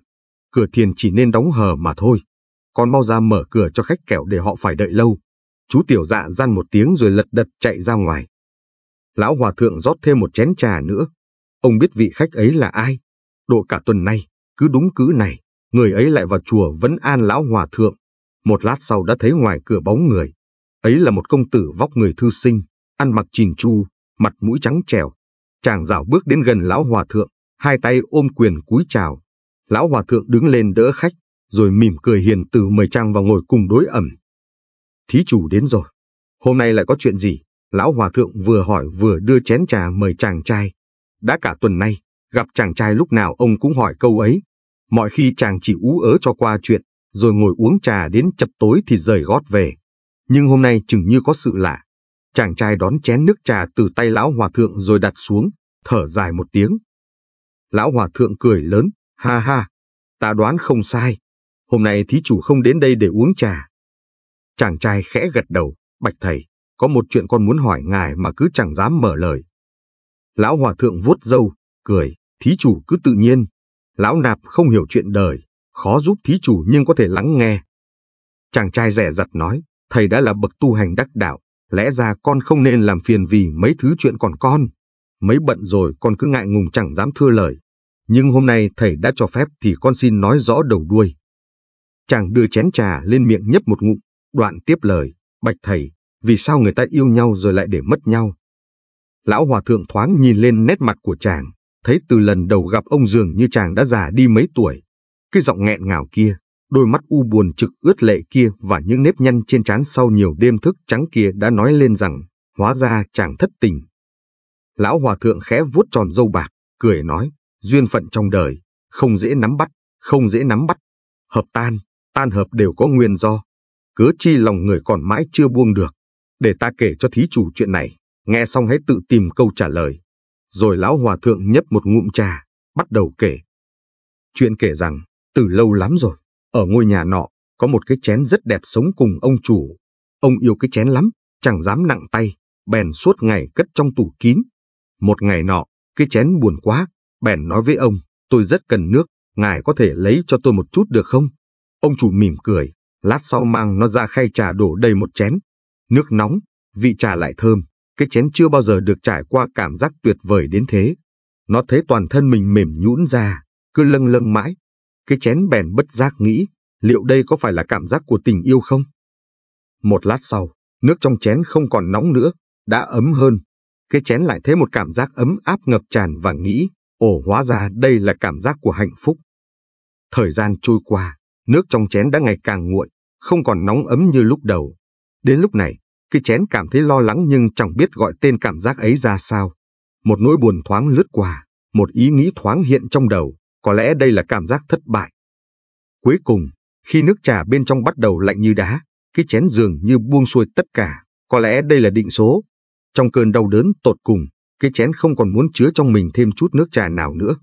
Cửa thiền chỉ nên đóng hờ mà thôi. Con mau ra mở cửa cho khách kẻo để họ phải đợi lâu. Chú Tiểu dạ gian một tiếng rồi lật đật chạy ra ngoài. Lão Hòa Thượng rót thêm một chén trà nữa. Ông biết vị khách ấy là ai? Độ cả tuần nay, cứ đúng cứ này, người ấy lại vào chùa vẫn An Lão Hòa Thượng. Một lát sau đã thấy ngoài cửa bóng người. Ấy là một công tử vóc người thư sinh, ăn mặc chìn chu, mặt mũi trắng trèo. Chàng rảo bước đến gần Lão Hòa Thượng, hai tay ôm quyền cúi chào. Lão Hòa Thượng đứng lên đỡ khách, rồi mỉm cười hiền từ mời chàng vào ngồi cùng đối ẩm. Thí chủ đến rồi, hôm nay lại có chuyện gì? Lão Hòa Thượng vừa hỏi vừa đưa chén trà mời chàng trai. Đã cả tuần nay, gặp chàng trai lúc nào ông cũng hỏi câu ấy. Mọi khi chàng chỉ ú ớ cho qua chuyện, rồi ngồi uống trà đến chập tối thì rời gót về. Nhưng hôm nay chừng như có sự lạ. Chàng trai đón chén nước trà từ tay lão hòa thượng rồi đặt xuống, thở dài một tiếng. Lão hòa thượng cười lớn, ha ha, ta đoán không sai. Hôm nay thí chủ không đến đây để uống trà. Chàng trai khẽ gật đầu, bạch thầy, có một chuyện con muốn hỏi ngài mà cứ chẳng dám mở lời. Lão hòa thượng vuốt râu, cười, thí chủ cứ tự nhiên, Lão nạp không hiểu chuyện đời, khó giúp thí chủ nhưng có thể lắng nghe. Chàng trai rẻ giặt nói, thầy đã là bậc tu hành đắc đạo, lẽ ra con không nên làm phiền vì mấy thứ chuyện còn con. Mấy bận rồi con cứ ngại ngùng chẳng dám thưa lời. Nhưng hôm nay thầy đã cho phép thì con xin nói rõ đầu đuôi. Chàng đưa chén trà lên miệng nhấp một ngụm, đoạn tiếp lời, bạch thầy, vì sao người ta yêu nhau rồi lại để mất nhau? Lão hòa thượng thoáng nhìn lên nét mặt của chàng, thấy từ lần đầu gặp ông dường như chàng đã già đi mấy tuổi. Cái giọng nghẹn ngào kia, đôi mắt u buồn trực ướt lệ kia và những nếp nhăn trên trán sau nhiều đêm thức trắng kia đã nói lên rằng, hóa ra chàng thất tình. Lão hòa thượng khẽ vuốt tròn râu bạc, cười nói, duyên phận trong đời, không dễ nắm bắt, không dễ nắm bắt. Hợp tan, tan hợp đều có nguyên do. Cớ chi lòng người còn mãi chưa buông được. Để ta kể cho thí chủ chuyện này, nghe xong hãy tự tìm câu trả lời. Rồi lão hòa thượng nhấp một ngụm trà, bắt đầu kể. Chuyện kể rằng, từ lâu lắm rồi, ở ngôi nhà nọ, có một cái chén rất đẹp sống cùng ông chủ. Ông yêu cái chén lắm, chẳng dám nặng tay, bèn suốt ngày cất trong tủ kín. Một ngày nọ, cái chén buồn quá, bèn nói với ông, tôi rất cần nước, ngài có thể lấy cho tôi một chút được không? Ông chủ mỉm cười, lát sau mang nó ra khay trà đổ đầy một chén. Nước nóng, vị trà lại thơm, cái chén chưa bao giờ được trải qua cảm giác tuyệt vời đến thế. Nó thấy toàn thân mình mềm nhũn ra, cứ lâng lâng mãi. Cái chén bèn bất giác nghĩ, liệu đây có phải là cảm giác của tình yêu không? Một lát sau, nước trong chén không còn nóng nữa, đã ấm hơn. Cái chén lại thấy một cảm giác ấm áp ngập tràn và nghĩ, ồ hóa ra đây là cảm giác của hạnh phúc. Thời gian trôi qua, nước trong chén đã ngày càng nguội, không còn nóng ấm như lúc đầu. Đến lúc này, khi chén cảm thấy lo lắng nhưng chẳng biết gọi tên cảm giác ấy ra sao. Một nỗi buồn thoáng lướt qua, một ý nghĩ thoáng hiện trong đầu, có lẽ đây là cảm giác thất bại. Cuối cùng, khi nước trà bên trong bắt đầu lạnh như đá, cái chén dường như buông xuôi tất cả, có lẽ đây là định số. Trong cơn đau đớn tột cùng, cái chén không còn muốn chứa trong mình thêm chút nước trà nào nữa.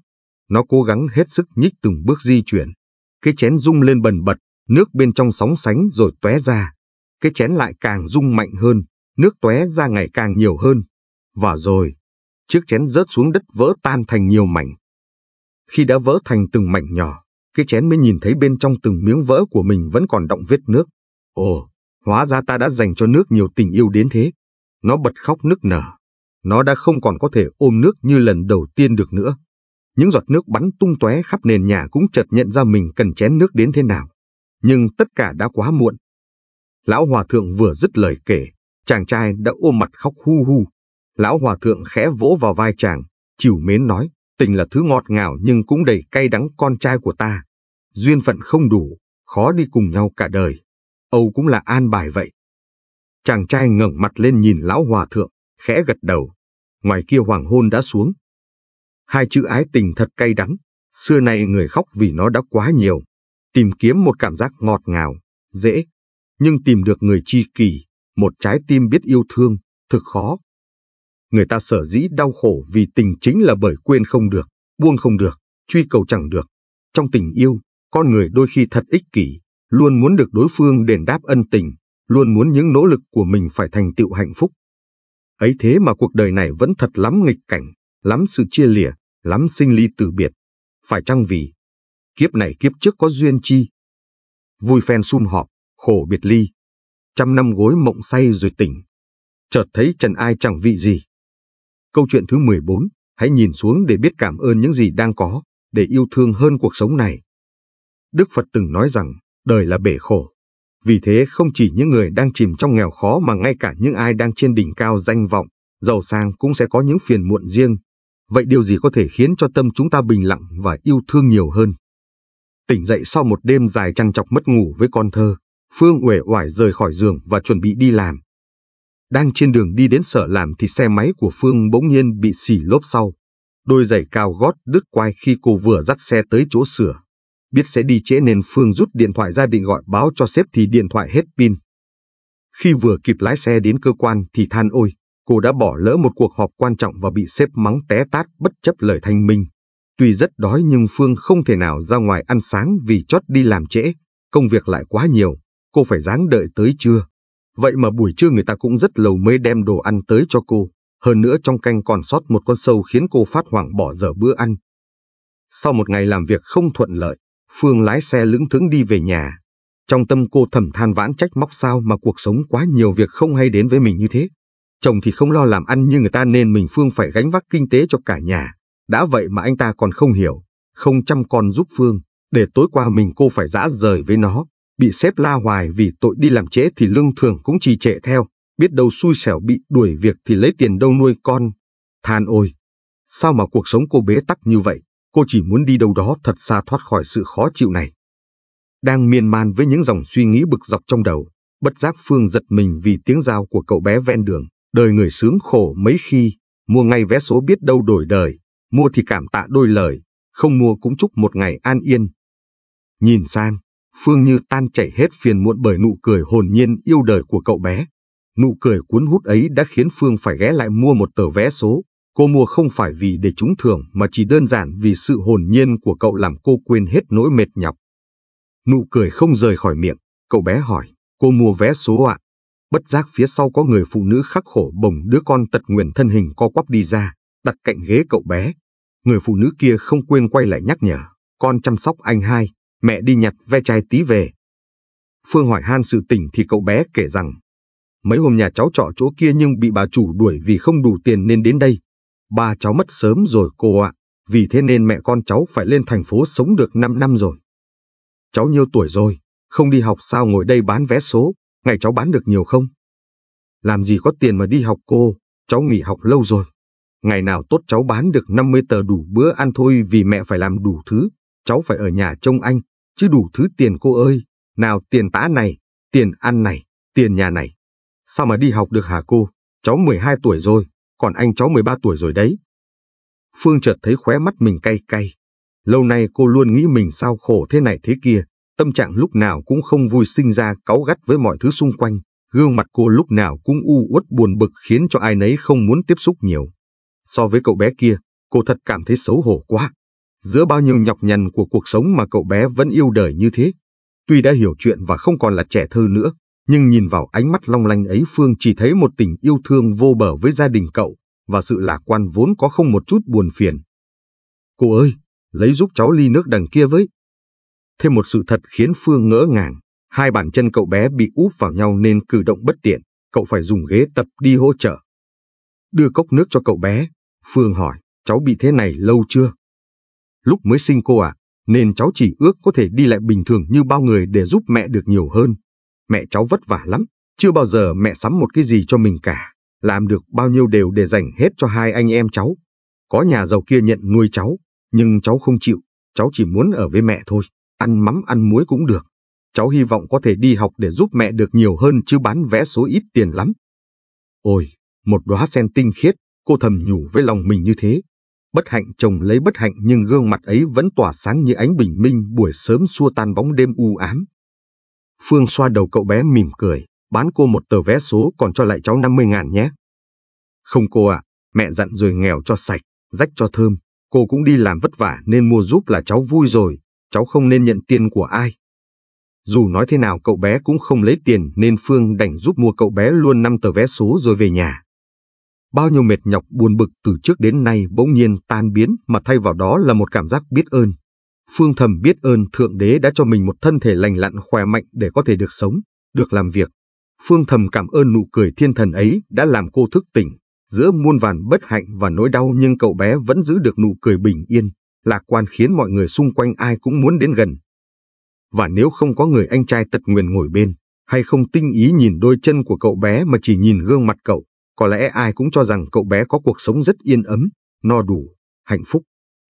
Nó cố gắng hết sức nhích từng bước di chuyển. Cái chén rung lên bần bật, nước bên trong sóng sánh rồi tóe ra, cái chén lại càng rung mạnh hơn, nước tóe ra ngày càng nhiều hơn. Và rồi, chiếc chén rớt xuống đất vỡ tan thành nhiều mảnh. Khi đã vỡ thành từng mảnh nhỏ, cái chén mới nhìn thấy bên trong từng miếng vỡ của mình vẫn còn động vết nước. Ồ, hóa ra ta đã dành cho nước nhiều tình yêu đến thế. Nó bật khóc nức nở. Nó đã không còn có thể ôm nước như lần đầu tiên được nữa. Những giọt nước bắn tung tóe khắp nền nhà cũng chợt nhận ra mình cần chén nước đến thế nào. Nhưng tất cả đã quá muộn. Lão Hòa Thượng vừa dứt lời kể, chàng trai đã ôm mặt khóc hu hu. Lão Hòa Thượng khẽ vỗ vào vai chàng, chiều mến nói, tình là thứ ngọt ngào nhưng cũng đầy cay đắng con trai của ta. Duyên phận không đủ, khó đi cùng nhau cả đời. Âu cũng là an bài vậy. Chàng trai ngẩng mặt lên nhìn Lão Hòa Thượng, khẽ gật đầu. Ngoài kia hoàng hôn đã xuống. Hai chữ ái tình thật cay đắng, xưa nay người khóc vì nó đã quá nhiều. Tìm kiếm một cảm giác ngọt ngào, dễ, nhưng tìm được người tri kỳ, một trái tim biết yêu thương, thực khó. Người ta sở dĩ đau khổ vì tình chính là bởi quên không được, buông không được, truy cầu chẳng được. Trong tình yêu, con người đôi khi thật ích kỷ, luôn muốn được đối phương đền đáp ân tình, luôn muốn những nỗ lực của mình phải thành tựu hạnh phúc. Ấy thế mà cuộc đời này vẫn thật lắm nghịch cảnh, lắm sự chia lìa, lắm sinh ly tử biệt. Phải chăng vì kiếp này kiếp trước có duyên chi? Vui phen sum họp, khổ biệt ly, trăm năm gối mộng say rồi tỉnh, chợt thấy trần ai chẳng vị gì. Câu chuyện thứ 14, hãy nhìn xuống để biết cảm ơn những gì đang có, để yêu thương hơn cuộc sống này. Đức Phật từng nói rằng, đời là bể khổ. Vì thế không chỉ những người đang chìm trong nghèo khó mà ngay cả những ai đang trên đỉnh cao danh vọng, giàu sang cũng sẽ có những phiền muộn riêng. Vậy điều gì có thể khiến cho tâm chúng ta bình lặng và yêu thương nhiều hơn? Tỉnh dậy sau một đêm dài trăn trọc mất ngủ với con thơ, Phương uể oải rời khỏi giường và chuẩn bị đi làm. Đang trên đường đi đến sở làm thì xe máy của Phương bỗng nhiên bị xỉ lốp sau. Đôi giày cao gót đứt quai khi cô vừa dắt xe tới chỗ sửa. Biết sẽ đi trễ nên Phương rút điện thoại ra định gọi báo cho sếp thì điện thoại hết pin. Khi vừa kịp lái xe đến cơ quan thì than ôi, cô đã bỏ lỡ một cuộc họp quan trọng và bị sếp mắng té tát bất chấp lời thanh minh. Tuy rất đói nhưng Phương không thể nào ra ngoài ăn sáng vì chót đi làm trễ, công việc lại quá nhiều cô phải dáng đợi tới trưa. Vậy mà buổi trưa người ta cũng rất lâu mới đem đồ ăn tới cho cô. Hơn nữa trong canh còn sót một con sâu khiến cô phát hoảng bỏ dở bữa ăn. Sau một ngày làm việc không thuận lợi, Phương lái xe lững thững đi về nhà. Trong tâm cô thầm than vãn trách móc sao mà cuộc sống quá nhiều việc không hay đến với mình như thế. Chồng thì không lo làm ăn như người ta nên mình Phương phải gánh vác kinh tế cho cả nhà. Đã vậy mà anh ta còn không hiểu, không chăm con giúp Phương, để tối qua mình cô phải dã rời với nó, bị xếp la hoài vì tội đi làm trễ thì lương thường cũng trì trệ theo, biết đâu xui xẻo bị đuổi việc thì lấy tiền đâu nuôi con. Than ôi, sao mà cuộc sống cô bế tắc như vậy, cô chỉ muốn đi đâu đó thật xa thoát khỏi sự khó chịu này. Đang miên man với những dòng suy nghĩ bực dọc trong đầu, bất giác Phương giật mình vì tiếng giao của cậu bé ven đường, đời người sướng khổ mấy khi, mua ngay vé số biết đâu đổi đời, mua thì cảm tạ đôi lời, không mua cũng chúc một ngày an yên. Nhìn sang, Phương Như tan chảy hết phiền muộn bởi nụ cười hồn nhiên yêu đời của cậu bé. Nụ cười cuốn hút ấy đã khiến Phương phải ghé lại mua một tờ vé số. Cô mua không phải vì để trúng thưởng mà chỉ đơn giản vì sự hồn nhiên của cậu làm cô quên hết nỗi mệt nhọc. Nụ cười không rời khỏi miệng, cậu bé hỏi, cô mua vé số ạ. Bất giác phía sau có người phụ nữ khắc khổ bồng đứa con tật nguyền thân hình co quắp đi ra, đặt cạnh ghế cậu bé. Người phụ nữ kia không quên quay lại nhắc nhở, con chăm sóc anh hai, mẹ đi nhặt ve chai tí về. Phương hỏi han sự tình thì cậu bé kể rằng, mấy hôm nhà cháu trọ chỗ kia nhưng bị bà chủ đuổi vì không đủ tiền nên đến đây. Ba cháu mất sớm rồi cô ạ, vì thế nên mẹ con cháu phải lên thành phố sống được 5 năm rồi. Cháu nhiêu tuổi rồi, không đi học sao ngồi đây bán vé số, ngày cháu bán được nhiều không? Làm gì có tiền mà đi học cô, cháu nghỉ học lâu rồi. Ngày nào tốt cháu bán được 50 tờ đủ bữa ăn thôi vì mẹ phải làm đủ thứ, cháu phải ở nhà trông anh, chứ đủ thứ tiền cô ơi, nào tiền tã này, tiền ăn này, tiền nhà này. Sao mà đi học được hả cô, cháu 12 tuổi rồi, còn anh cháu 13 tuổi rồi đấy. Phương chợt thấy khóe mắt mình cay cay. Lâu nay cô luôn nghĩ mình sao khổ thế này thế kia, tâm trạng lúc nào cũng không vui sinh ra cáu gắt với mọi thứ xung quanh, gương mặt cô lúc nào cũng u uất buồn bực khiến cho ai nấy không muốn tiếp xúc nhiều. So với cậu bé kia, cô thật cảm thấy xấu hổ quá. Giữa bao nhiêu nhọc nhằn của cuộc sống mà cậu bé vẫn yêu đời như thế. Tuy đã hiểu chuyện và không còn là trẻ thơ nữa, nhưng nhìn vào ánh mắt long lanh ấy Phương chỉ thấy một tình yêu thương vô bờ với gia đình cậu và sự lạc quan vốn có không một chút buồn phiền. Cô ơi, lấy giúp cháu ly nước đằng kia với. Thêm một sự thật khiến Phương ngỡ ngàng, hai bàn chân cậu bé bị úp vào nhau nên cử động bất tiện, cậu phải dùng ghế tập đi hỗ trợ. Đưa cốc nước cho cậu bé, Phương hỏi, cháu bị thế này lâu chưa? lúc mới sinh cô à, nên cháu chỉ ước có thể đi lại bình thường như bao người để giúp mẹ được nhiều hơn. Mẹ cháu vất vả lắm, chưa bao giờ mẹ sắm một cái gì cho mình cả, làm được bao nhiêu đều để dành hết cho hai anh em cháu. Có nhà giàu kia nhận nuôi cháu, nhưng cháu không chịu, cháu chỉ muốn ở với mẹ thôi, ăn mắm ăn muối cũng được. Cháu hy vọng có thể đi học để giúp mẹ được nhiều hơn chứ bán vẽ số ít tiền lắm. Ôi, một đóa sen tinh khiết, cô thầm nhủ với lòng mình như thế, Bất hạnh chồng lấy bất hạnh nhưng gương mặt ấy vẫn tỏa sáng như ánh bình minh buổi sớm xua tan bóng đêm u ám. Phương xoa đầu cậu bé mỉm cười, bán cô một tờ vé số còn cho lại cháu 50 ngàn nhé. Không cô ạ, à, mẹ dặn rồi nghèo cho sạch, rách cho thơm, cô cũng đi làm vất vả nên mua giúp là cháu vui rồi, cháu không nên nhận tiền của ai. Dù nói thế nào cậu bé cũng không lấy tiền nên Phương đành giúp mua cậu bé luôn 5 tờ vé số rồi về nhà. Bao nhiêu mệt nhọc buồn bực từ trước đến nay bỗng nhiên tan biến mà thay vào đó là một cảm giác biết ơn. Phương Thầm biết ơn Thượng Đế đã cho mình một thân thể lành lặn khỏe mạnh để có thể được sống, được làm việc. Phương Thầm cảm ơn nụ cười thiên thần ấy đã làm cô thức tỉnh. Giữa muôn vàn bất hạnh và nỗi đau nhưng cậu bé vẫn giữ được nụ cười bình yên, lạc quan khiến mọi người xung quanh ai cũng muốn đến gần. Và nếu không có người anh trai tật nguyền ngồi bên, hay không tinh ý nhìn đôi chân của cậu bé mà chỉ nhìn gương mặt cậu, có lẽ ai cũng cho rằng cậu bé có cuộc sống rất yên ấm, no đủ, hạnh phúc.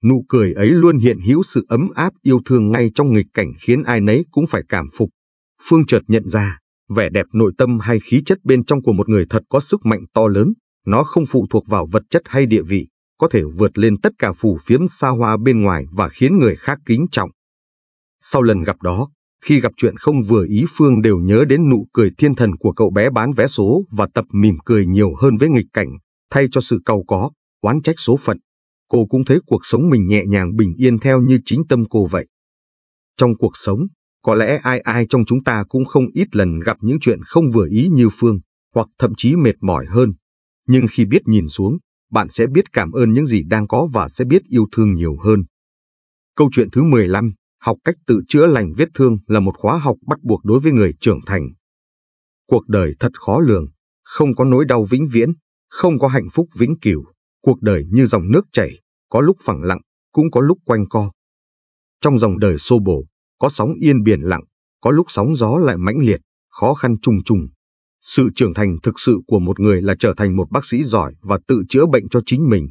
Nụ cười ấy luôn hiện hữu sự ấm áp yêu thương ngay trong nghịch cảnh khiến ai nấy cũng phải cảm phục. Phương chợt nhận ra, vẻ đẹp nội tâm hay khí chất bên trong của một người thật có sức mạnh to lớn, nó không phụ thuộc vào vật chất hay địa vị, có thể vượt lên tất cả phù phiếm xa hoa bên ngoài và khiến người khác kính trọng. Sau lần gặp đó, khi gặp chuyện không vừa ý Phương đều nhớ đến nụ cười thiên thần của cậu bé bán vé số và tập mỉm cười nhiều hơn với nghịch cảnh, thay cho sự cầu có, oán trách số phận. Cô cũng thấy cuộc sống mình nhẹ nhàng bình yên theo như chính tâm cô vậy. Trong cuộc sống, có lẽ ai ai trong chúng ta cũng không ít lần gặp những chuyện không vừa ý như Phương, hoặc thậm chí mệt mỏi hơn. Nhưng khi biết nhìn xuống, bạn sẽ biết cảm ơn những gì đang có và sẽ biết yêu thương nhiều hơn. Câu chuyện thứ 15 Học cách tự chữa lành vết thương là một khóa học bắt buộc đối với người trưởng thành. Cuộc đời thật khó lường, không có nỗi đau vĩnh viễn, không có hạnh phúc vĩnh cửu, cuộc đời như dòng nước chảy, có lúc phẳng lặng, cũng có lúc quanh co. Trong dòng đời xô bồ, có sóng yên biển lặng, có lúc sóng gió lại mãnh liệt, khó khăn trùng trùng. Sự trưởng thành thực sự của một người là trở thành một bác sĩ giỏi và tự chữa bệnh cho chính mình.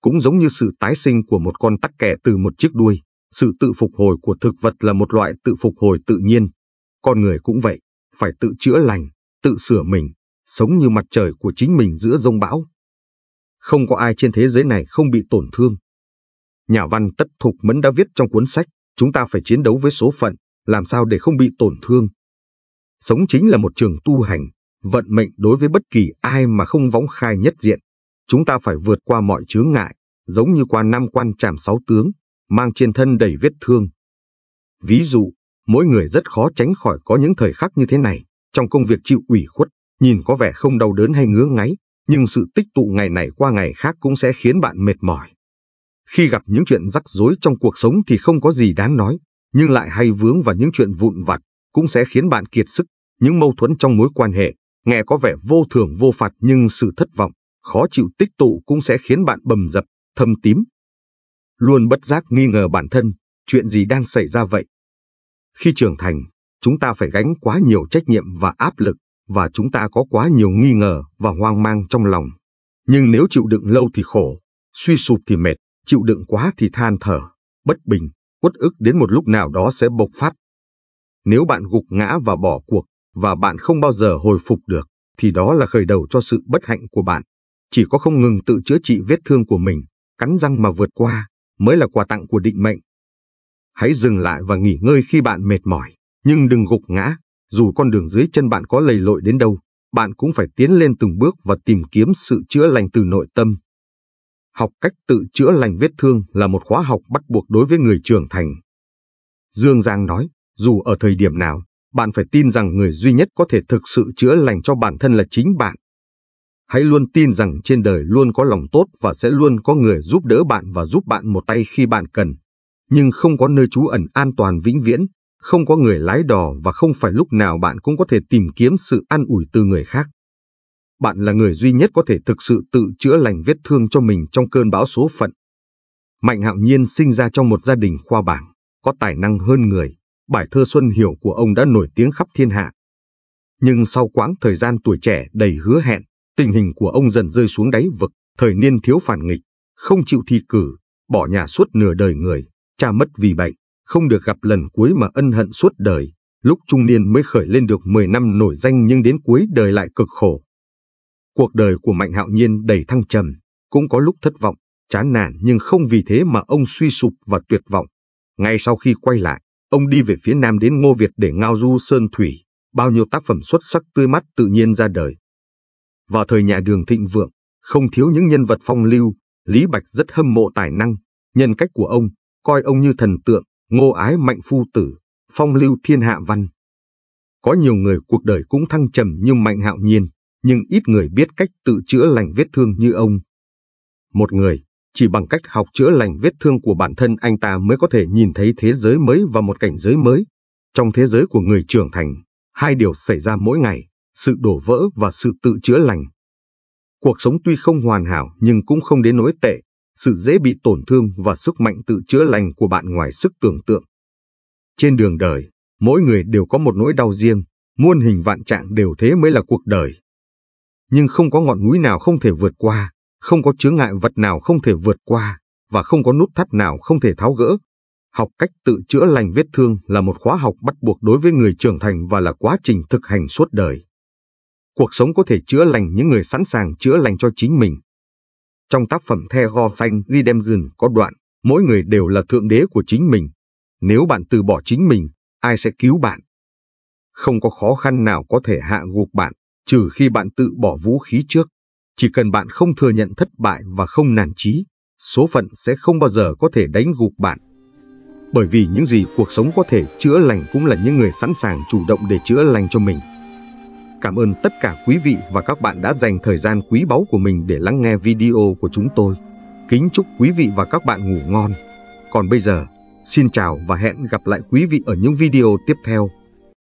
Cũng giống như sự tái sinh của một con tắc kè từ một chiếc đuôi, sự tự phục hồi của thực vật là một loại tự phục hồi tự nhiên. Con người cũng vậy, phải tự chữa lành, tự sửa mình, sống như mặt trời của chính mình giữa rông bão. Không có ai trên thế giới này không bị tổn thương. Nhà văn Tất Thục Mẫn đã viết trong cuốn sách Chúng ta phải chiến đấu với số phận, làm sao để không bị tổn thương. Sống chính là một trường tu hành, vận mệnh đối với bất kỳ ai mà không võng khai nhất diện. Chúng ta phải vượt qua mọi chướng ngại, giống như qua năm quan tràm sáu tướng, mang trên thân đầy vết thương. Ví dụ, mỗi người rất khó tránh khỏi có những thời khắc như thế này, trong công việc chịu ủy khuất, nhìn có vẻ không đau đớn hay ngứa ngáy, nhưng sự tích tụ ngày này qua ngày khác cũng sẽ khiến bạn mệt mỏi. Khi gặp những chuyện rắc rối trong cuộc sống thì không có gì đáng nói, nhưng lại hay vướng vào những chuyện vụn vặt, cũng sẽ khiến bạn kiệt sức, những mâu thuẫn trong mối quan hệ, nghe có vẻ vô thường vô phạt nhưng sự thất vọng, khó chịu tích tụ cũng sẽ khiến bạn bầm dập, thâm tím, luôn bất giác nghi ngờ bản thân, chuyện gì đang xảy ra vậy. Khi trưởng thành, chúng ta phải gánh quá nhiều trách nhiệm và áp lực, và chúng ta có quá nhiều nghi ngờ và hoang mang trong lòng. Nhưng nếu chịu đựng lâu thì khổ, suy sụp thì mệt, chịu đựng quá thì than thở, bất bình, uất ức đến một lúc nào đó sẽ bộc phát. Nếu bạn gục ngã và bỏ cuộc, và bạn không bao giờ hồi phục được, thì đó là khởi đầu cho sự bất hạnh của bạn. Chỉ có không ngừng tự chữa trị vết thương của mình, cắn răng mà vượt qua, mới là quà tặng của định mệnh. Hãy dừng lại và nghỉ ngơi khi bạn mệt mỏi, nhưng đừng gục ngã. Dù con đường dưới chân bạn có lầy lội đến đâu, bạn cũng phải tiến lên từng bước và tìm kiếm sự chữa lành từ nội tâm. Học cách tự chữa lành vết thương là một khóa học bắt buộc đối với người trưởng thành. Dương Giang nói, dù ở thời điểm nào, bạn phải tin rằng người duy nhất có thể thực sự chữa lành cho bản thân là chính bạn. Hãy luôn tin rằng trên đời luôn có lòng tốt và sẽ luôn có người giúp đỡ bạn và giúp bạn một tay khi bạn cần. Nhưng không có nơi trú ẩn an toàn vĩnh viễn, không có người lái đò và không phải lúc nào bạn cũng có thể tìm kiếm sự an ủi từ người khác. Bạn là người duy nhất có thể thực sự tự chữa lành vết thương cho mình trong cơn bão số phận. Mạnh hạo nhiên sinh ra trong một gia đình khoa bảng, có tài năng hơn người, bài thơ Xuân Hiểu của ông đã nổi tiếng khắp thiên hạ. Nhưng sau quãng thời gian tuổi trẻ đầy hứa hẹn, Tình hình của ông dần rơi xuống đáy vực, thời niên thiếu phản nghịch, không chịu thi cử, bỏ nhà suốt nửa đời người, cha mất vì bệnh, không được gặp lần cuối mà ân hận suốt đời. Lúc trung niên mới khởi lên được 10 năm nổi danh nhưng đến cuối đời lại cực khổ. Cuộc đời của Mạnh Hạo Nhiên đầy thăng trầm, cũng có lúc thất vọng, chán nản nhưng không vì thế mà ông suy sụp và tuyệt vọng. Ngay sau khi quay lại, ông đi về phía Nam đến Ngô Việt để ngao du sơn thủy, bao nhiêu tác phẩm xuất sắc tươi mắt tự nhiên ra đời, vào thời nhà đường thịnh vượng, không thiếu những nhân vật phong lưu, Lý Bạch rất hâm mộ tài năng, nhân cách của ông, coi ông như thần tượng, ngô ái mạnh phu tử, phong lưu thiên hạ văn. Có nhiều người cuộc đời cũng thăng trầm như mạnh hạo nhiên, nhưng ít người biết cách tự chữa lành vết thương như ông. Một người, chỉ bằng cách học chữa lành vết thương của bản thân anh ta mới có thể nhìn thấy thế giới mới và một cảnh giới mới. Trong thế giới của người trưởng thành, hai điều xảy ra mỗi ngày, sự đổ vỡ và sự tự chữa lành. Cuộc sống tuy không hoàn hảo nhưng cũng không đến nỗi tệ, sự dễ bị tổn thương và sức mạnh tự chữa lành của bạn ngoài sức tưởng tượng. Trên đường đời, mỗi người đều có một nỗi đau riêng, muôn hình vạn trạng đều thế mới là cuộc đời. Nhưng không có ngọn núi nào không thể vượt qua, không có chướng ngại vật nào không thể vượt qua, và không có nút thắt nào không thể tháo gỡ. Học cách tự chữa lành vết thương là một khóa học bắt buộc đối với người trưởng thành và là quá trình thực hành suốt đời cuộc sống có thể chữa lành những người sẵn sàng chữa lành cho chính mình. Trong tác phẩm The Ho Xanh Redemption có đoạn, mỗi người đều là thượng đế của chính mình. Nếu bạn từ bỏ chính mình, ai sẽ cứu bạn? Không có khó khăn nào có thể hạ gục bạn, trừ khi bạn tự bỏ vũ khí trước. Chỉ cần bạn không thừa nhận thất bại và không nản chí, số phận sẽ không bao giờ có thể đánh gục bạn. Bởi vì những gì cuộc sống có thể chữa lành cũng là những người sẵn sàng chủ động để chữa lành cho mình. Cảm ơn tất cả quý vị và các bạn đã dành thời gian quý báu của mình để lắng nghe video của chúng tôi. Kính chúc quý vị và các bạn ngủ ngon. Còn bây giờ, xin chào và hẹn gặp lại quý vị ở những video tiếp theo.